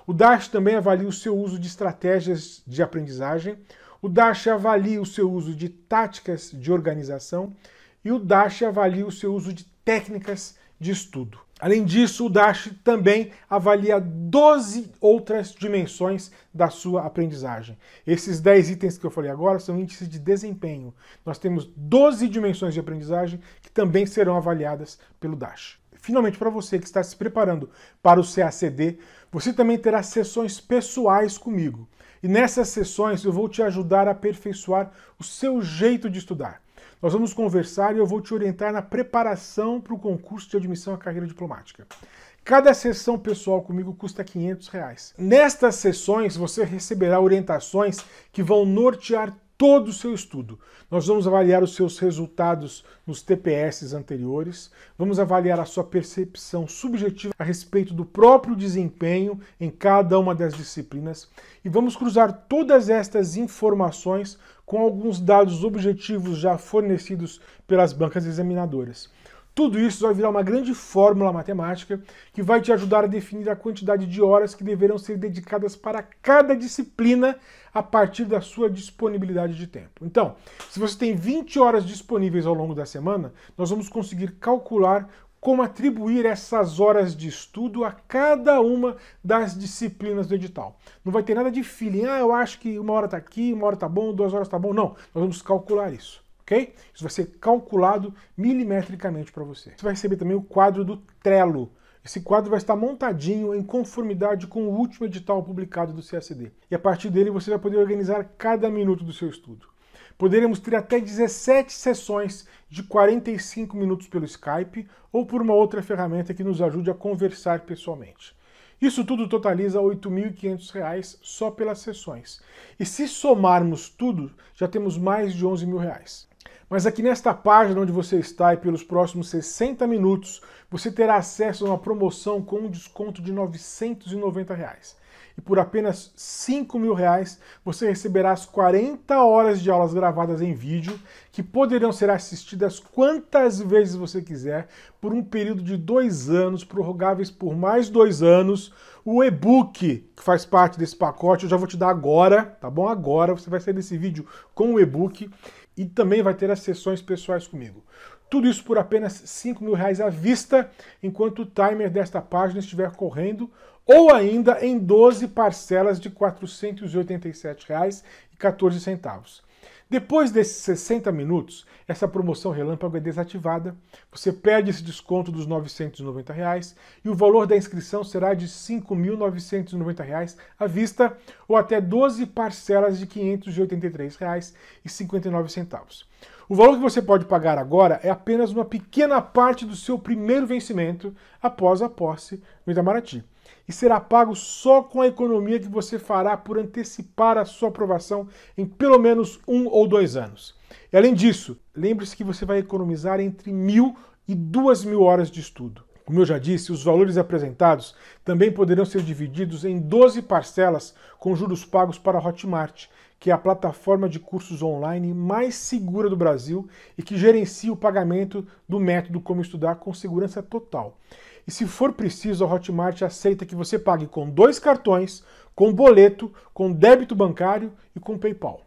O Dash também avalia o seu uso de estratégias de aprendizagem, o DASH avalia o seu uso de táticas de organização e o DASH avalia o seu uso de técnicas de estudo. Além disso, o DASH também avalia 12 outras dimensões da sua aprendizagem. Esses 10 itens que eu falei agora são índices de desempenho. Nós temos 12 dimensões de aprendizagem que também serão avaliadas pelo DASH. Finalmente, para você que está se preparando para o CACD, você também terá sessões pessoais comigo. E nessas sessões eu vou te ajudar a aperfeiçoar o seu jeito de estudar. Nós vamos conversar e eu vou te orientar na preparação para o concurso de admissão à carreira diplomática. Cada sessão pessoal comigo custa 500 reais. Nestas sessões você receberá orientações que vão nortear todo o seu estudo. Nós vamos avaliar os seus resultados nos TPS anteriores, vamos avaliar a sua percepção subjetiva a respeito do próprio desempenho em cada uma das disciplinas e vamos cruzar todas estas informações com alguns dados objetivos já fornecidos pelas bancas examinadoras. Tudo isso vai virar uma grande fórmula matemática que vai te ajudar a definir a quantidade de horas que deverão ser dedicadas para cada disciplina a partir da sua disponibilidade de tempo. Então, se você tem 20 horas disponíveis ao longo da semana, nós vamos conseguir calcular como atribuir essas horas de estudo a cada uma das disciplinas do edital. Não vai ter nada de feeling, ah, eu acho que uma hora está aqui, uma hora está bom, duas horas está bom. Não, nós vamos calcular isso ok? Isso vai ser calculado milimetricamente para você. Você vai receber também o quadro do Trello. Esse quadro vai estar montadinho em conformidade com o último edital publicado do CSD. E a partir dele você vai poder organizar cada minuto do seu estudo. Poderemos ter até 17 sessões de 45 minutos pelo Skype ou por uma outra ferramenta que nos ajude a conversar pessoalmente. Isso tudo totaliza R$ 8.500 só pelas sessões. E se somarmos tudo, já temos mais de R$ 11.000. mil. Reais. Mas aqui nesta página onde você está e pelos próximos 60 minutos, você terá acesso a uma promoção com um desconto de R$ 990. Reais. E por apenas R$ 5 mil, reais, você receberá as 40 horas de aulas gravadas em vídeo, que poderão ser assistidas quantas vezes você quiser, por um período de dois anos, prorrogáveis por mais dois anos. O e-book, que faz parte desse pacote, eu já vou te dar agora, tá bom? Agora, você vai sair desse vídeo com o e-book e também vai ter as sessões pessoais comigo. Tudo isso por apenas 5 mil reais à vista, enquanto o timer desta página estiver correndo, ou ainda em 12 parcelas de R$ 487,14. Depois desses 60 minutos, essa promoção relâmpago é desativada, você perde esse desconto dos R$ 990 reais, e o valor da inscrição será de R$ 5.990 à vista ou até 12 parcelas de R$ 583,59. O valor que você pode pagar agora é apenas uma pequena parte do seu primeiro vencimento após a posse no Itamaraty e será pago só com a economia que você fará por antecipar a sua aprovação em pelo menos um ou dois anos. E além disso, lembre-se que você vai economizar entre mil e duas mil horas de estudo. Como eu já disse, os valores apresentados também poderão ser divididos em 12 parcelas com juros pagos para a Hotmart, que é a plataforma de cursos online mais segura do Brasil e que gerencia o pagamento do método Como Estudar com segurança total. E se for preciso, a Hotmart aceita que você pague com dois cartões, com boleto, com débito bancário e com PayPal.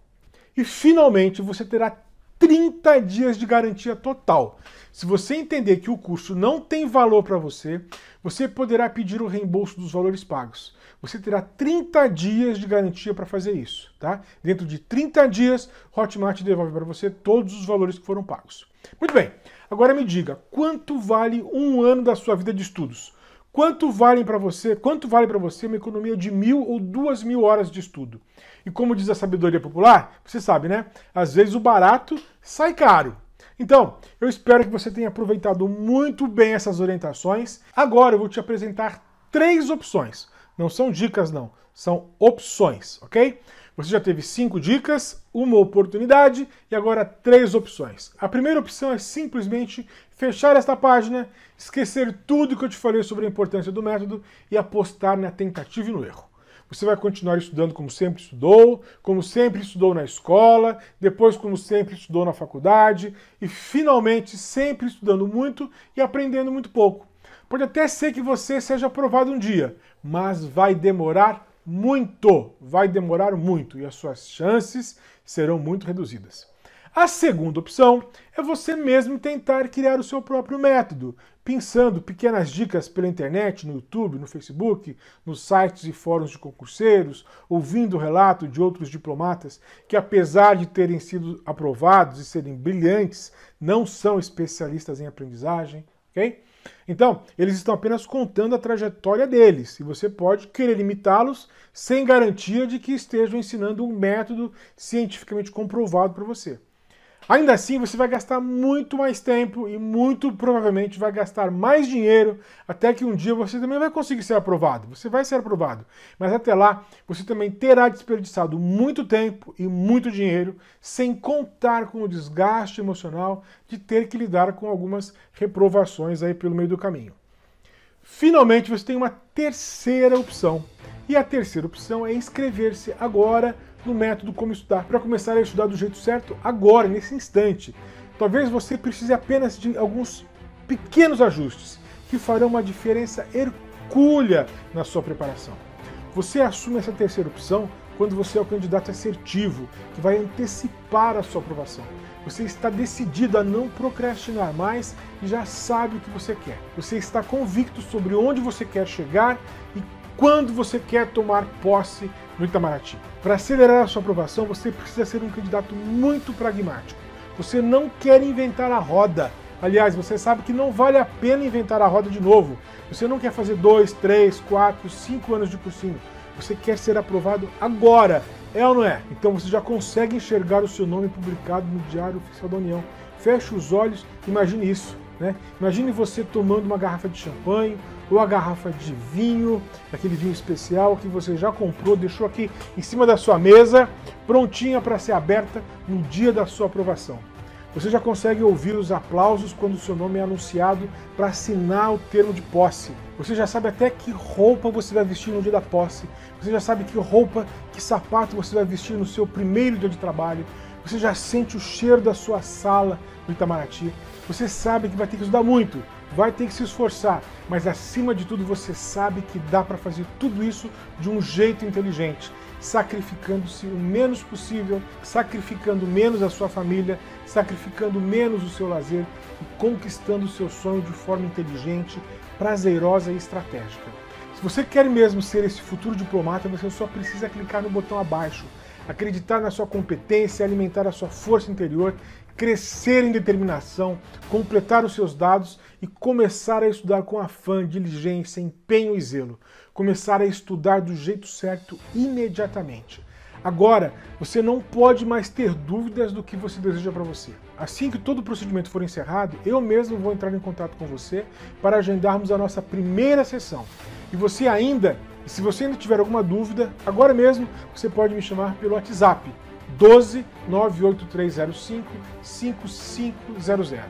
E finalmente você terá 30 dias de garantia total. Se você entender que o curso não tem valor para você, você poderá pedir o reembolso dos valores pagos. Você terá 30 dias de garantia para fazer isso, tá? Dentro de 30 dias, Hotmart devolve para você todos os valores que foram pagos. Muito bem. Agora me diga, quanto vale um ano da sua vida de estudos? Quanto vale para você? Quanto vale para você uma economia de mil ou duas mil horas de estudo? E como diz a sabedoria popular, você sabe, né? Às vezes o barato sai caro. Então, eu espero que você tenha aproveitado muito bem essas orientações. Agora eu vou te apresentar três opções. Não são dicas, não. São opções, ok? Você já teve cinco dicas, uma oportunidade e agora três opções. A primeira opção é simplesmente fechar esta página, esquecer tudo que eu te falei sobre a importância do método e apostar na tentativa e no erro. Você vai continuar estudando como sempre estudou, como sempre estudou na escola, depois como sempre estudou na faculdade e finalmente sempre estudando muito e aprendendo muito pouco. Pode até ser que você seja aprovado um dia, mas vai demorar muito, vai demorar muito e as suas chances serão muito reduzidas. A segunda opção é você mesmo tentar criar o seu próprio método, pensando pequenas dicas pela internet, no YouTube, no Facebook, nos sites e fóruns de concurseiros, ouvindo o relato de outros diplomatas que, apesar de terem sido aprovados e serem brilhantes, não são especialistas em aprendizagem, ok? Então, eles estão apenas contando a trajetória deles, e você pode querer limitá-los sem garantia de que estejam ensinando um método cientificamente comprovado para você. Ainda assim, você vai gastar muito mais tempo e muito provavelmente vai gastar mais dinheiro até que um dia você também vai conseguir ser aprovado. Você vai ser aprovado, mas até lá você também terá desperdiçado muito tempo e muito dinheiro, sem contar com o desgaste emocional de ter que lidar com algumas reprovações aí pelo meio do caminho. Finalmente, você tem uma terceira opção. E a terceira opção é inscrever-se agora no método Como Estudar, para começar a estudar do jeito certo agora, nesse instante. Talvez você precise apenas de alguns pequenos ajustes que farão uma diferença hercúlea na sua preparação. Você assume essa terceira opção quando você é o candidato assertivo, que vai antecipar a sua aprovação. Você está decidido a não procrastinar mais e já sabe o que você quer. Você está convicto sobre onde você quer chegar e quando você quer tomar posse no Itamaraty. Para acelerar a sua aprovação, você precisa ser um candidato muito pragmático. Você não quer inventar a roda. Aliás, você sabe que não vale a pena inventar a roda de novo. Você não quer fazer dois, três, quatro, cinco anos de cursinho. Você quer ser aprovado agora, é ou não é? Então você já consegue enxergar o seu nome publicado no Diário Oficial da União. Feche os olhos, imagine isso. Né? Imagine você tomando uma garrafa de champanhe ou a garrafa de vinho, aquele vinho especial que você já comprou, deixou aqui em cima da sua mesa, prontinha para ser aberta no dia da sua aprovação. Você já consegue ouvir os aplausos quando o seu nome é anunciado para assinar o termo de posse. Você já sabe até que roupa você vai vestir no dia da posse. Você já sabe que roupa, que sapato você vai vestir no seu primeiro dia de trabalho. Você já sente o cheiro da sua sala no Itamaraty. Você sabe que vai ter que estudar muito, vai ter que se esforçar, mas acima de tudo você sabe que dá para fazer tudo isso de um jeito inteligente, sacrificando-se o menos possível, sacrificando menos a sua família, sacrificando menos o seu lazer e conquistando o seu sonho de forma inteligente, prazerosa e estratégica. Se você quer mesmo ser esse futuro diplomata, você só precisa clicar no botão abaixo acreditar na sua competência, alimentar a sua força interior crescer em determinação, completar os seus dados e começar a estudar com afã, diligência, empenho e zelo. Começar a estudar do jeito certo imediatamente. Agora, você não pode mais ter dúvidas do que você deseja para você. Assim que todo o procedimento for encerrado, eu mesmo vou entrar em contato com você para agendarmos a nossa primeira sessão. E você ainda, se você ainda tiver alguma dúvida, agora mesmo você pode me chamar pelo WhatsApp 12 98305 5500.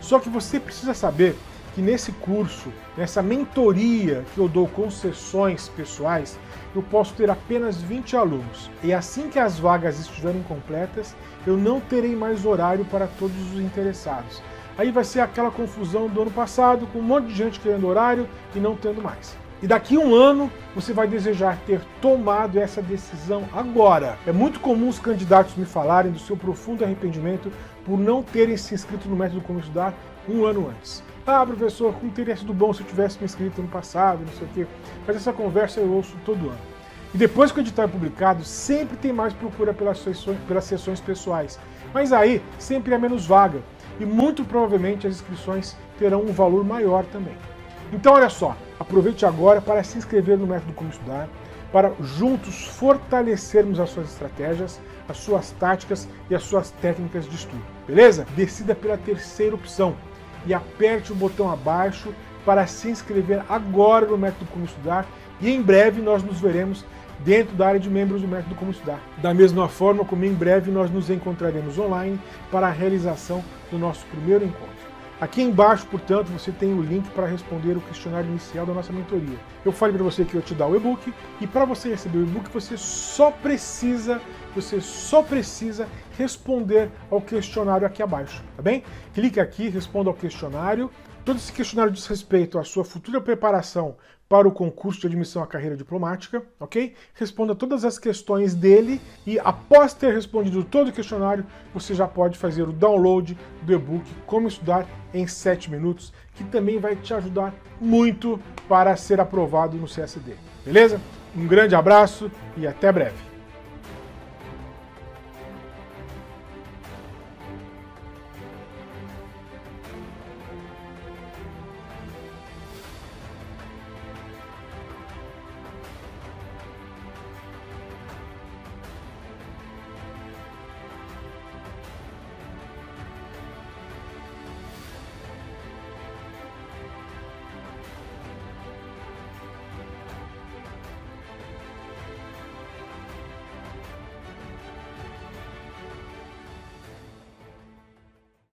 Só que você precisa saber que nesse curso, nessa mentoria que eu dou com sessões pessoais, eu posso ter apenas 20 alunos. E assim que as vagas estiverem completas, eu não terei mais horário para todos os interessados. Aí vai ser aquela confusão do ano passado, com um monte de gente querendo horário e não tendo mais. E daqui a um ano você vai desejar ter tomado essa decisão agora. É muito comum os candidatos me falarem do seu profundo arrependimento por não terem se inscrito no método Como Estudar um ano antes. Ah, professor, como teria sido bom se eu tivesse me inscrito no passado, não sei o quê. Mas essa conversa eu ouço todo ano. E depois que o edital é publicado, sempre tem mais procura pelas sessões, pelas sessões pessoais. Mas aí sempre há é menos vaga. E muito provavelmente as inscrições terão um valor maior também. Então, olha só, Aproveite agora para se inscrever no Método Como Estudar, para juntos fortalecermos as suas estratégias, as suas táticas e as suas técnicas de estudo, beleza? Decida pela terceira opção e aperte o botão abaixo para se inscrever agora no Método Como Estudar e em breve nós nos veremos dentro da área de membros do Método Como Estudar. Da mesma forma, como em breve nós nos encontraremos online para a realização do nosso primeiro encontro. Aqui embaixo, portanto, você tem o link para responder o questionário inicial da nossa mentoria. Eu falei para você que eu te dar o e-book e para você receber o e-book você só precisa, você só precisa responder ao questionário aqui abaixo, tá bem? Clica aqui, responda ao questionário. Todo esse questionário diz respeito à sua futura preparação para o concurso de admissão à carreira diplomática, ok? Responda todas as questões dele e após ter respondido todo o questionário, você já pode fazer o download do e-book Como Estudar em 7 Minutos, que também vai te ajudar muito para ser aprovado no CSD, beleza? Um grande abraço e até breve!